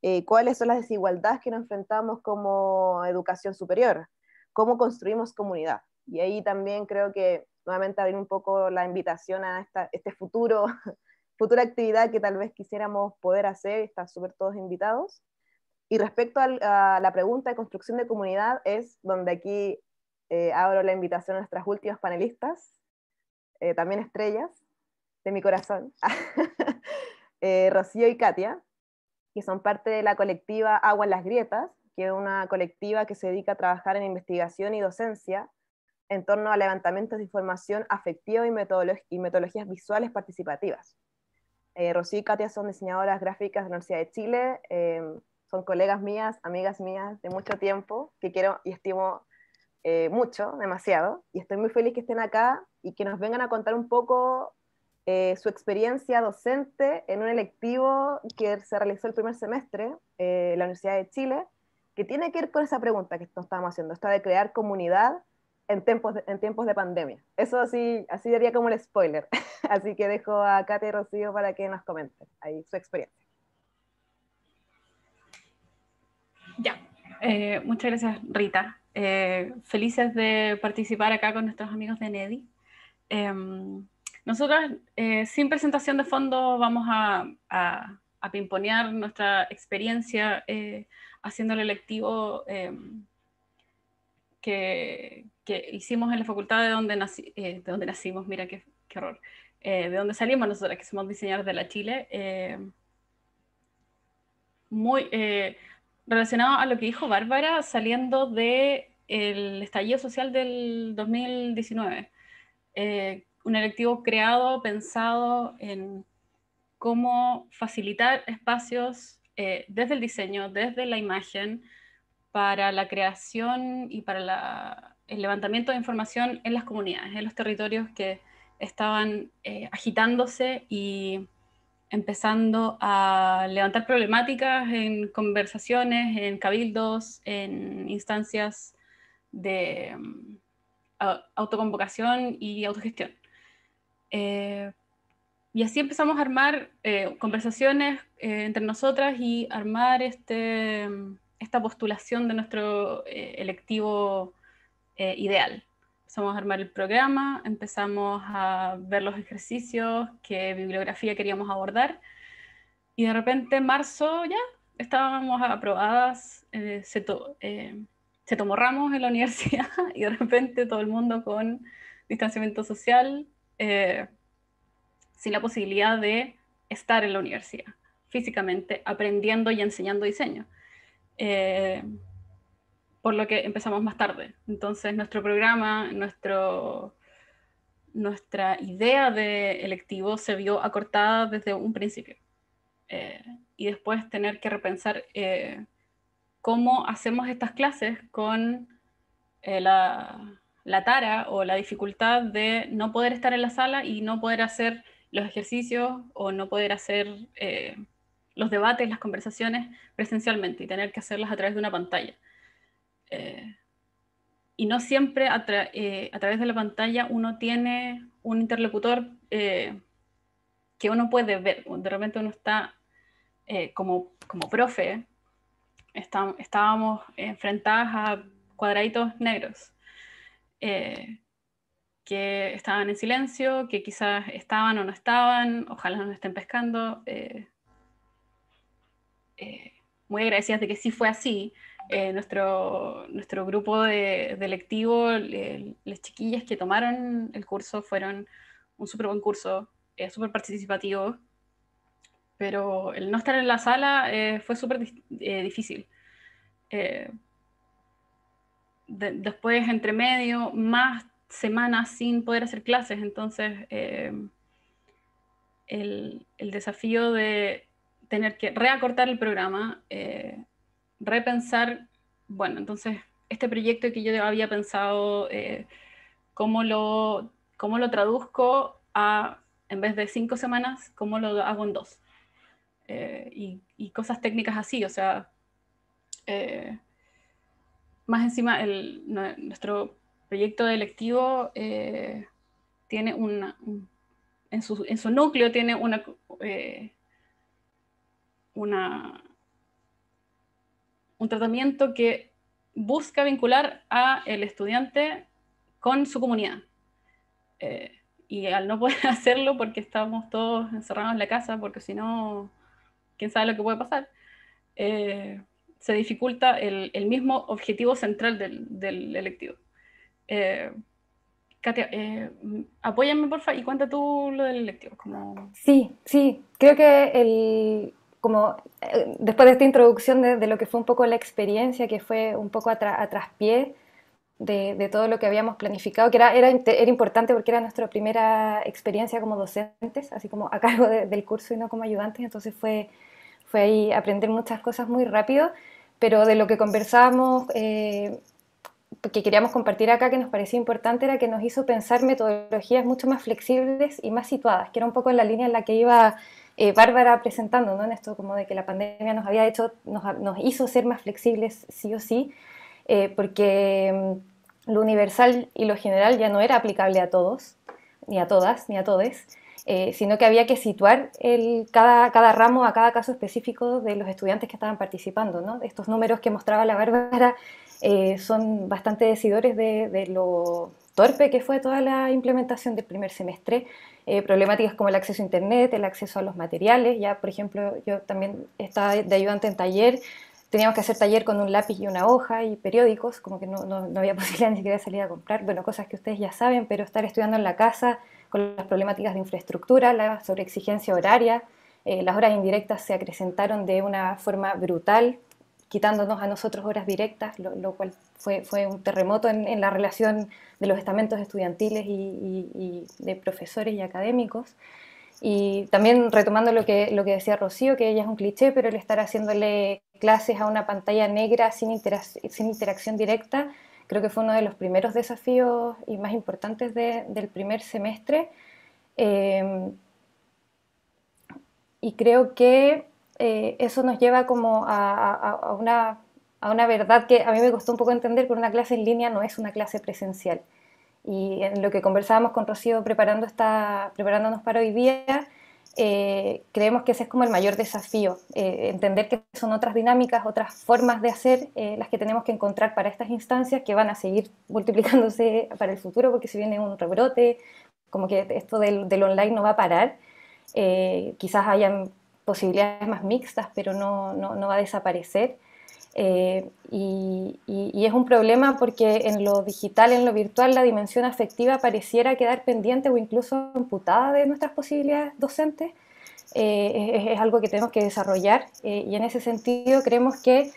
eh, cuáles son las desigualdades que nos enfrentamos como educación superior, cómo construimos comunidad. Y ahí también creo que nuevamente abrir un poco la invitación a esta, este futuro, futura actividad que tal vez quisiéramos poder hacer, están súper todos invitados. Y respecto a la pregunta de construcción de comunidad, es donde aquí eh, abro la invitación a nuestras últimas panelistas, eh, también estrellas de mi corazón, eh, Rocío y Katia, que son parte de la colectiva Agua en las Grietas, que es una colectiva que se dedica a trabajar en investigación y docencia en torno a levantamientos de información afectiva y, y metodologías visuales participativas. Eh, y Katia son diseñadoras gráficas de la Universidad de Chile, em, son colegas mías, amigas mías de mucho tiempo, que quiero y estimo eh, mucho, demasiado, y estoy muy feliz que estén acá y que nos vengan a contar un poco eh, su experiencia docente en un electivo que se realizó el primer semestre eh, en la Universidad de Chile, que tiene que ver con esa pregunta que nos estábamos haciendo, esta de crear comunidad en tiempos, de, en tiempos de pandemia. Eso así, así diría como el spoiler. Así que dejo a Katy y Rocío para que nos comenten ahí su experiencia. Ya, eh, muchas gracias Rita. Eh, felices de participar acá con nuestros amigos de NEDI. Em, nosotros, eh, sin presentación de fondo, vamos a, a, a pimponear nuestra experiencia haciendo el electivo em, que, que hicimos en la facultad de donde, eh, donde nacimos, mira qué, qué horror, eh, de donde salimos nosotros, que somos diseñadores de la Chile, eh, muy relacionado a lo que dijo Bárbara saliendo del estallido social del 2019. un electivo creado, pensado en cómo facilitar espacios desde el diseño, desde la imagen, para la creación y para la el levantamiento de información en las comunidades, en los territorios que estaban eh, agitándose y empezando a levantar problemáticas en conversaciones, en cabildos, en instancias de mm, autoconvocación y autogestión. Eh, y así empezamos a armar eh, conversaciones entre nosotras y armar este, mm, esta postulación de nuestro electivo eh, ideal. Empezamos a armar el programa, empezamos a ver los ejercicios, qué bibliografía queríamos abordar y de repente en marzo ya estábamos aprobadas, eh, se, eh, ramos en la universidad y de repente todo el mundo con distanciamiento social, sin la posibilidad de estar en la universidad físicamente aprendiendo y enseñando diseño por lo que empezamos más tarde. Entonces, nuestro programa, nuestro, nuestra idea de electivo se vio acortada desde un principio. Eh, y después tener que repensar eh, cómo hacemos estas clases con eh, la, la, tara o la dificultad de no poder estar en la sala y no poder hacer los ejercicios o no poder hacer los debates, las conversaciones presencialmente y tener que hacerlas a través de una pantalla. Eh, y no siempre eh, a, través de la pantalla uno tiene un interlocutor eh, que uno puede ver. De repente uno está como, profe, estábamos enfrentados a cuadraditos negros que estaban en silencio, que quizás estaban o no estaban, ojalá no estén pescando. muy agradecidas de que sí fue así, eh, nuestro, nuestro grupo de, de lectivo, las chiquillas que tomaron el curso fueron un súper buen curso, eh, súper participativo, pero el no estar en la sala eh, fue súper difícil. después, entre medio, más semanas sin poder hacer clases, entonces el, desafío de tener que reacortar el programa repensar, bueno, entonces este proyecto que yo había pensado, eh, ¿cómo, lo, lo traduzco a, en vez de cinco semanas, cómo lo hago en dos. Eh, y, cosas técnicas así, o sea, eh, más encima nuestro proyecto electivo tiene una, en, su, en, su, núcleo tiene una, una un tratamiento que busca vincular a el estudiante con su comunidad. Eh, y al no poder hacerlo porque estamos todos encerrados en la casa, porque si no, quién sabe lo que puede pasar, eh, se dificulta el, mismo objetivo central del, electivo. Eh, Katia, apóyame porfa y cuenta tú lo del electivo. Como... Sí, sí, creo que el, como eh, después de esta introducción de, lo que fue un poco la experiencia, que fue un poco a, traspié de, todo lo que habíamos planificado, que era, era, era, importante porque era nuestra primera experiencia como docentes, así como a cargo del curso y no como ayudantes, entonces fue, fue ahí aprender muchas cosas muy rápido, pero de lo que conversábamos, eh, que queríamos compartir acá, que nos parecía importante, era que nos hizo pensar metodologías mucho más flexibles y más situadas, que era un poco la línea en la que iba eh, Bárbara presentando, ¿no? En esto como de que la pandemia nos había hecho, nos, hizo ser más flexibles sí o sí, eh, porque mm, lo universal y lo general ya no era aplicable a todos, ni a todas, ni a todes, eh, sino que había que situar cada, cada, ramo a cada caso específico de los estudiantes que estaban participando. Estos números que mostraba la Bárbara son bastante decidores de, lo, torpe que fue toda la implementación del primer semestre, eh, problemáticas como el acceso a Internet, el acceso a los materiales, ya por ejemplo yo también estaba de ayudante en taller, teníamos que hacer taller con un lápiz y una hoja y periódicos, como que no, no, había posibilidad ni siquiera de salir a comprar, bueno, cosas que ustedes ya saben, pero estar estudiando en la casa con las problemáticas de infraestructura, la sobreexigencia horaria, eh, las horas indirectas se acrecentaron de una forma brutal, quitándonos a nosotros horas directas, lo, cual fue, fue, un terremoto en, en, la relación de los estamentos estudiantiles y, de profesores y académicos. Y también retomando lo que, lo que decía Rocío, que ella es un cliché, pero el estar haciéndole clases a una pantalla negra sin, sin interacción directa, creo que fue uno de los primeros desafíos y más importantes del primer semestre. Eh, y creo que eh, eso nos lleva como a, una, verdad que a mí me costó un poco entender, que una clase en línea no es una clase presencial. Y en lo que conversábamos con Rocío preparando preparándonos para hoy día, eh, creemos que ese es como el mayor desafío, eh, entender que son otras dinámicas, otras formas de hacer las que tenemos que encontrar para estas instancias que van a seguir multiplicándose para el futuro, porque si viene un rebrote, como que esto del, del online no va a parar, quizás hayan posibilidades más mixtas, pero no, no, va a desaparecer. Eh, y, es un problema porque en lo digital, en lo virtual, la dimensión afectiva pareciera quedar pendiente o incluso amputada de nuestras posibilidades docentes. Eh, es, algo que tenemos que desarrollar eh, y en ese sentido creemos que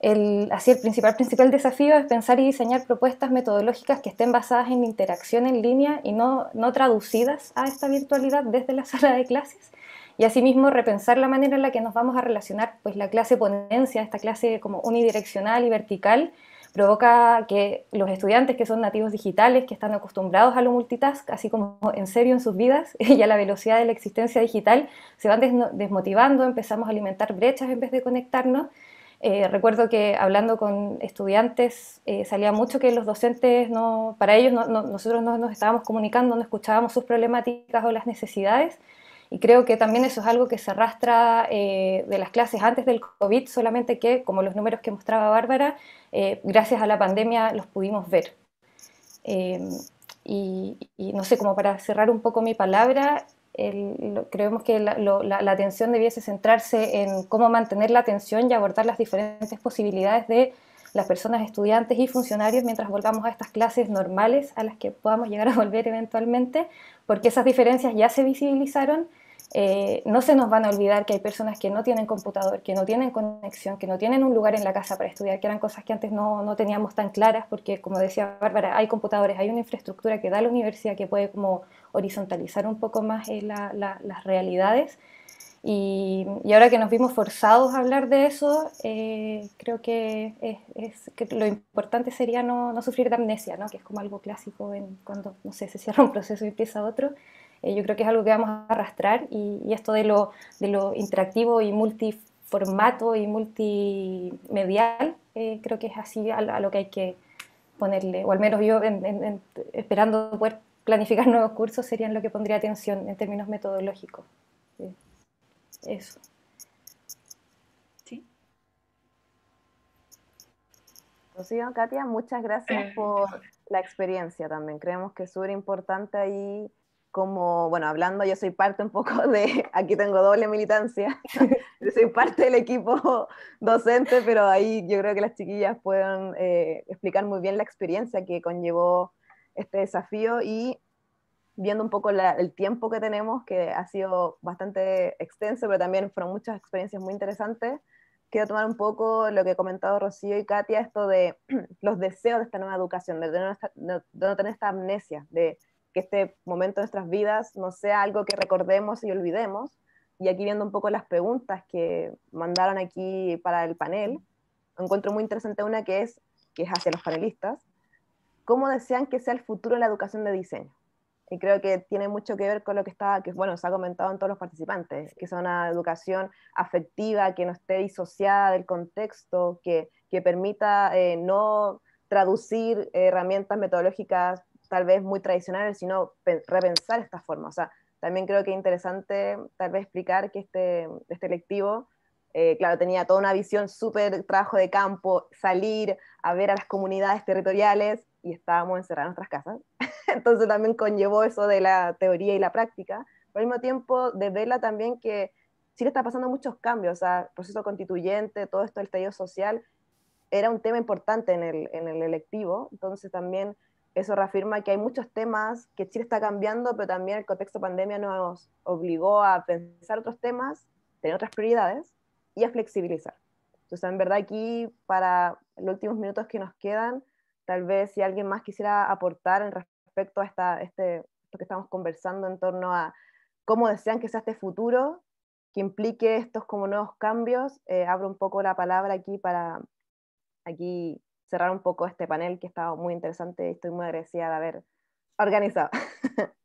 el, así el principal, principal desafío es pensar y diseñar propuestas metodológicas que estén basadas en interacción en línea y no, no traducidas a esta virtualidad desde la sala de clases y asimismo repensar la manera en la que nos vamos a relacionar, pues la clase ponencia, esta clase como unidireccional y vertical, provoca que los estudiantes que son nativos digitales, que están acostumbrados a lo multitask, así como en serio en sus vidas y a la velocidad de la existencia digital, se van desmotivando, empezamos a alimentar brechas en vez de conectarnos. Eh, recuerdo que hablando con estudiantes eh, salía mucho que los docentes, no, para ellos nosotros no nos estábamos comunicando, no escuchábamos sus problemáticas o las necesidades y creo que también eso es algo que se arrastra eh, de las clases antes del COVID, solamente que, como los números que mostraba Bárbara, eh, gracias a la pandemia los pudimos ver. Em, y, no sé, como para cerrar un poco mi palabra, creemos que la, la, atención debiese centrarse en cómo mantener la atención y abordar las diferentes posibilidades de las personas estudiantes y funcionarios mientras volvamos a estas clases normales a las que podamos llegar a volver eventualmente, porque esas diferencias ya se visibilizaron eh, no se nos van a olvidar que hay personas que no tienen computador, que no tienen conexión, que no tienen un lugar en la casa para estudiar, que eran cosas que antes no, teníamos tan claras porque, como decía Bárbara, hay computadores, hay una infraestructura que da la universidad que puede como horizontalizar un poco más eh, las realidades. Y, ahora que nos vimos forzados a hablar de eso, eh, creo que, lo importante sería no, sufrir de amnesia, ¿no? que es como algo clásico cuando no se cierra un proceso y empieza otro. Eh, yo creo que es algo que vamos a arrastrar y, esto de lo, de lo interactivo y multiformato y multimedial, eh, creo que es así a, lo que hay que ponerle, o al menos yo esperando poder planificar nuevos cursos serían lo que pondría atención en términos metodológicos. sí eso. Sí, pues Katia, muchas gracias eh. por la experiencia también. Creemos que es súper importante ahí como, bueno, hablando, yo soy parte un poco de, aquí tengo doble militancia, yo soy parte del equipo docente, pero ahí yo creo que las chiquillas pueden eh, explicar muy bien la experiencia que conllevó este desafío y viendo un poco el tiempo que tenemos, que ha sido bastante extenso, pero también fueron muchas experiencias muy interesantes, quiero tomar un poco lo que ha comentado Rocío y Katia, esto de los deseos de esta nueva educación, de, no, de no tener esta amnesia, de que este momento de nuestras vidas no sea algo que recordemos y olvidemos. Y aquí viendo un poco las preguntas que mandaron aquí para el panel, encuentro muy interesante una que es, que es hacia los panelistas, ¿cómo desean que sea el futuro en la educación de diseño? Y creo que tiene mucho que ver con lo que, está, que bueno, se ha comentado en todos los participantes, que sea una educación afectiva, que no esté disociada del contexto, que, permita eh, no traducir herramientas metodológicas tal vez muy tradicionales, sino repensar esta forma. O sea, también creo que es interesante tal vez explicar que este, este eh, claro, tenía toda una visión súper trabajo de campo, salir a ver a las comunidades territoriales y estábamos encerrados en nuestras casas. Entonces también conllevó eso de la teoría y la práctica, al mismo tiempo de verla también que sí le está pasando muchos cambios, o sea, proceso constituyente, todo esto del tejido social, era un tema importante en el, en el electivo, entonces también eso reafirma que hay muchos temas, que Chile está cambiando, pero también el contexto pandemia nos obligó a pensar otros temas, tener otras prioridades y a flexibilizar. Entonces, en verdad, aquí para los últimos minutos que nos quedan, tal vez si alguien más quisiera aportar en respecto a esta, este, esto que estamos conversando en torno a cómo desean que sea este futuro, que implique estos como nuevos cambios, eh, abro un poco la palabra aquí para aquí cerrar un poco este panel que estaba muy interesante y estoy muy agradecida de haber organizado.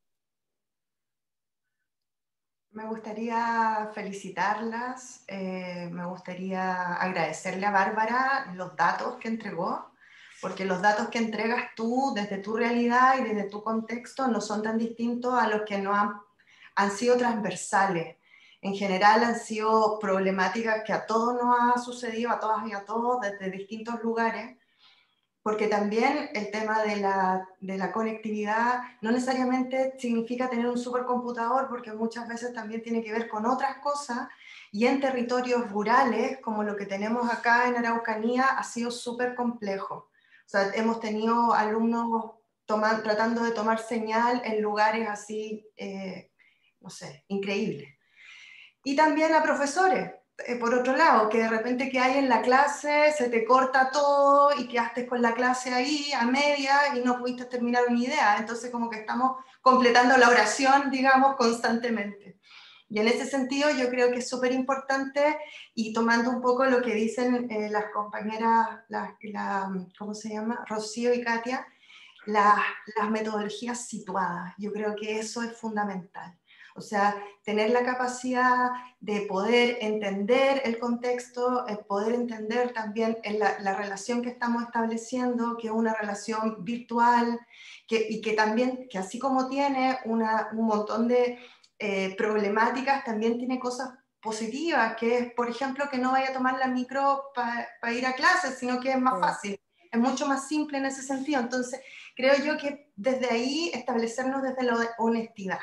Me gustaría felicitarlas, eh, me gustaría agradecerle a Bárbara los datos que entregó, porque los datos que entregas tú desde tu realidad y desde tu contexto no son tan distintos a los que no han, han sido transversales. En general han sido problemáticas que a todos nos ha sucedido, a todas y a todos, desde distintos lugares porque también el tema de la, conectividad no necesariamente significa tener un supercomputador, porque muchas veces también tiene que ver con otras cosas, y en territorios rurales, como lo que tenemos acá en Araucanía, ha sido súper complejo. O sea, hemos tenido alumnos tratando de tomar señal en lugares así, eh, no sé, increíbles. Y también a profesores, eh, por otro lado, que de repente que hay en la clase, se te corta todo y quedaste con la clase ahí a media y no pudiste terminar una idea. Entonces como que estamos completando la oración, digamos, constantemente. Y en ese sentido yo creo que es súper importante y tomando un poco lo que dicen eh, las compañeras, ¿cómo se llama? Rocío y Katia, las metodologías situadas. Yo creo que eso es fundamental o sea, tener la capacidad de poder entender el contexto, eh, poder entender también eh, la, la relación que estamos estableciendo, que es una relación virtual, y que también, que así como tiene un montón de eh, problemáticas, también tiene cosas positivas, que es, por ejemplo, que no vaya a tomar la micro para ir a clases, sino que es más fácil, es mucho más simple en ese sentido. Entonces, creo yo que desde ahí establecernos desde la honestidad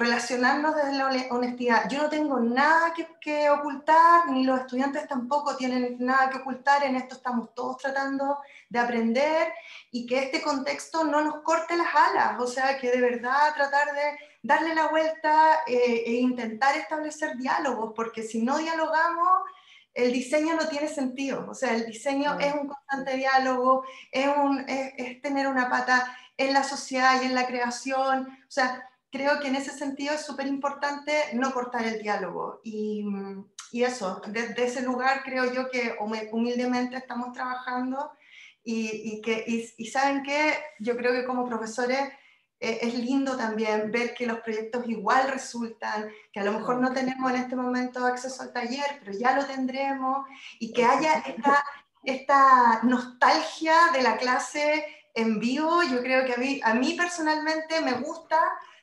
relacionarnos desde la honestidad. Yo no tengo nada que, ocultar, ni los estudiantes tampoco tienen nada que ocultar, en esto estamos todos tratando de aprender y que este contexto no nos corte las alas, o sea, que de verdad tratar de darle la vuelta eh, e intentar establecer diálogos, porque si no dialogamos, el diseño no tiene sentido, o sea, el diseño es un constante diálogo, es, un, es, es tener una pata en la sociedad y en la creación, o sea, creo que en ese sentido es súper importante no cortar el diálogo. Y, y eso, desde ese lugar creo yo que humildemente estamos trabajando y, y que, saben que yo creo que como profesores eh, es lindo también ver que los proyectos igual resultan, que a lo mejor no tenemos en este momento acceso al taller, pero ya lo tendremos, y que haya esta, esta nostalgia de la clase en vivo, yo creo que a mí, a mí personalmente me gusta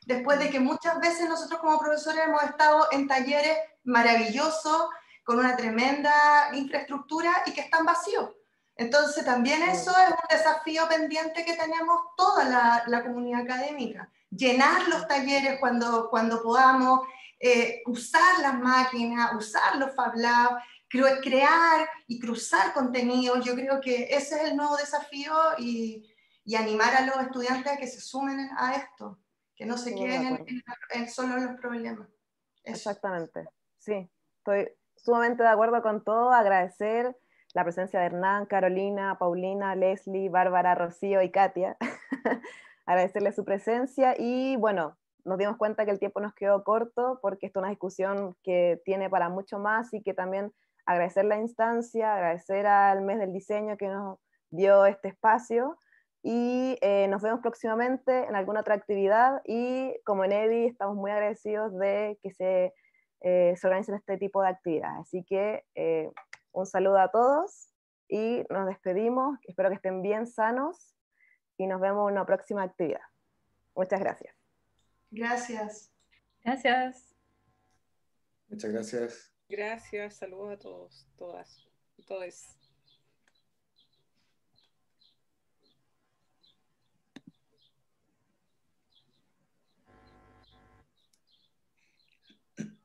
después de que muchas veces nosotros como profesores hemos estado en talleres maravillosos, con una tremenda infraestructura y que están vacíos. Entonces también eso es un desafío pendiente que tenemos toda la, comunidad académica. Llenar los talleres cuando, podamos, eh, usar las máquinas, usar los Labs, crear y cruzar contenidos. Yo creo que ese es el nuevo desafío y animar a los estudiantes a que se sumen a esto que no se queden en, solo los problemas. Exactamente, sí, estoy sumamente de acuerdo con todo, agradecer la presencia de Hernán, Carolina, Paulina, Leslie, Bárbara, Rocío y Katia, Agradecerles su presencia y bueno, nos dimos cuenta que el tiempo nos quedó corto porque esto es una discusión que tiene para mucho más y que también agradecer la instancia, agradecer al mes del diseño que nos dio este espacio y eh, nos vemos próximamente en alguna otra actividad y como en EDI estamos muy agradecidos de que eh, se, organicen este tipo de actividades. Así que eh, un saludo a todos y nos despedimos, espero que estén bien sanos y nos vemos en una próxima actividad. Muchas gracias. Gracias. Gracias. Muchas gracias. Gracias, saludos a todos, todas todos.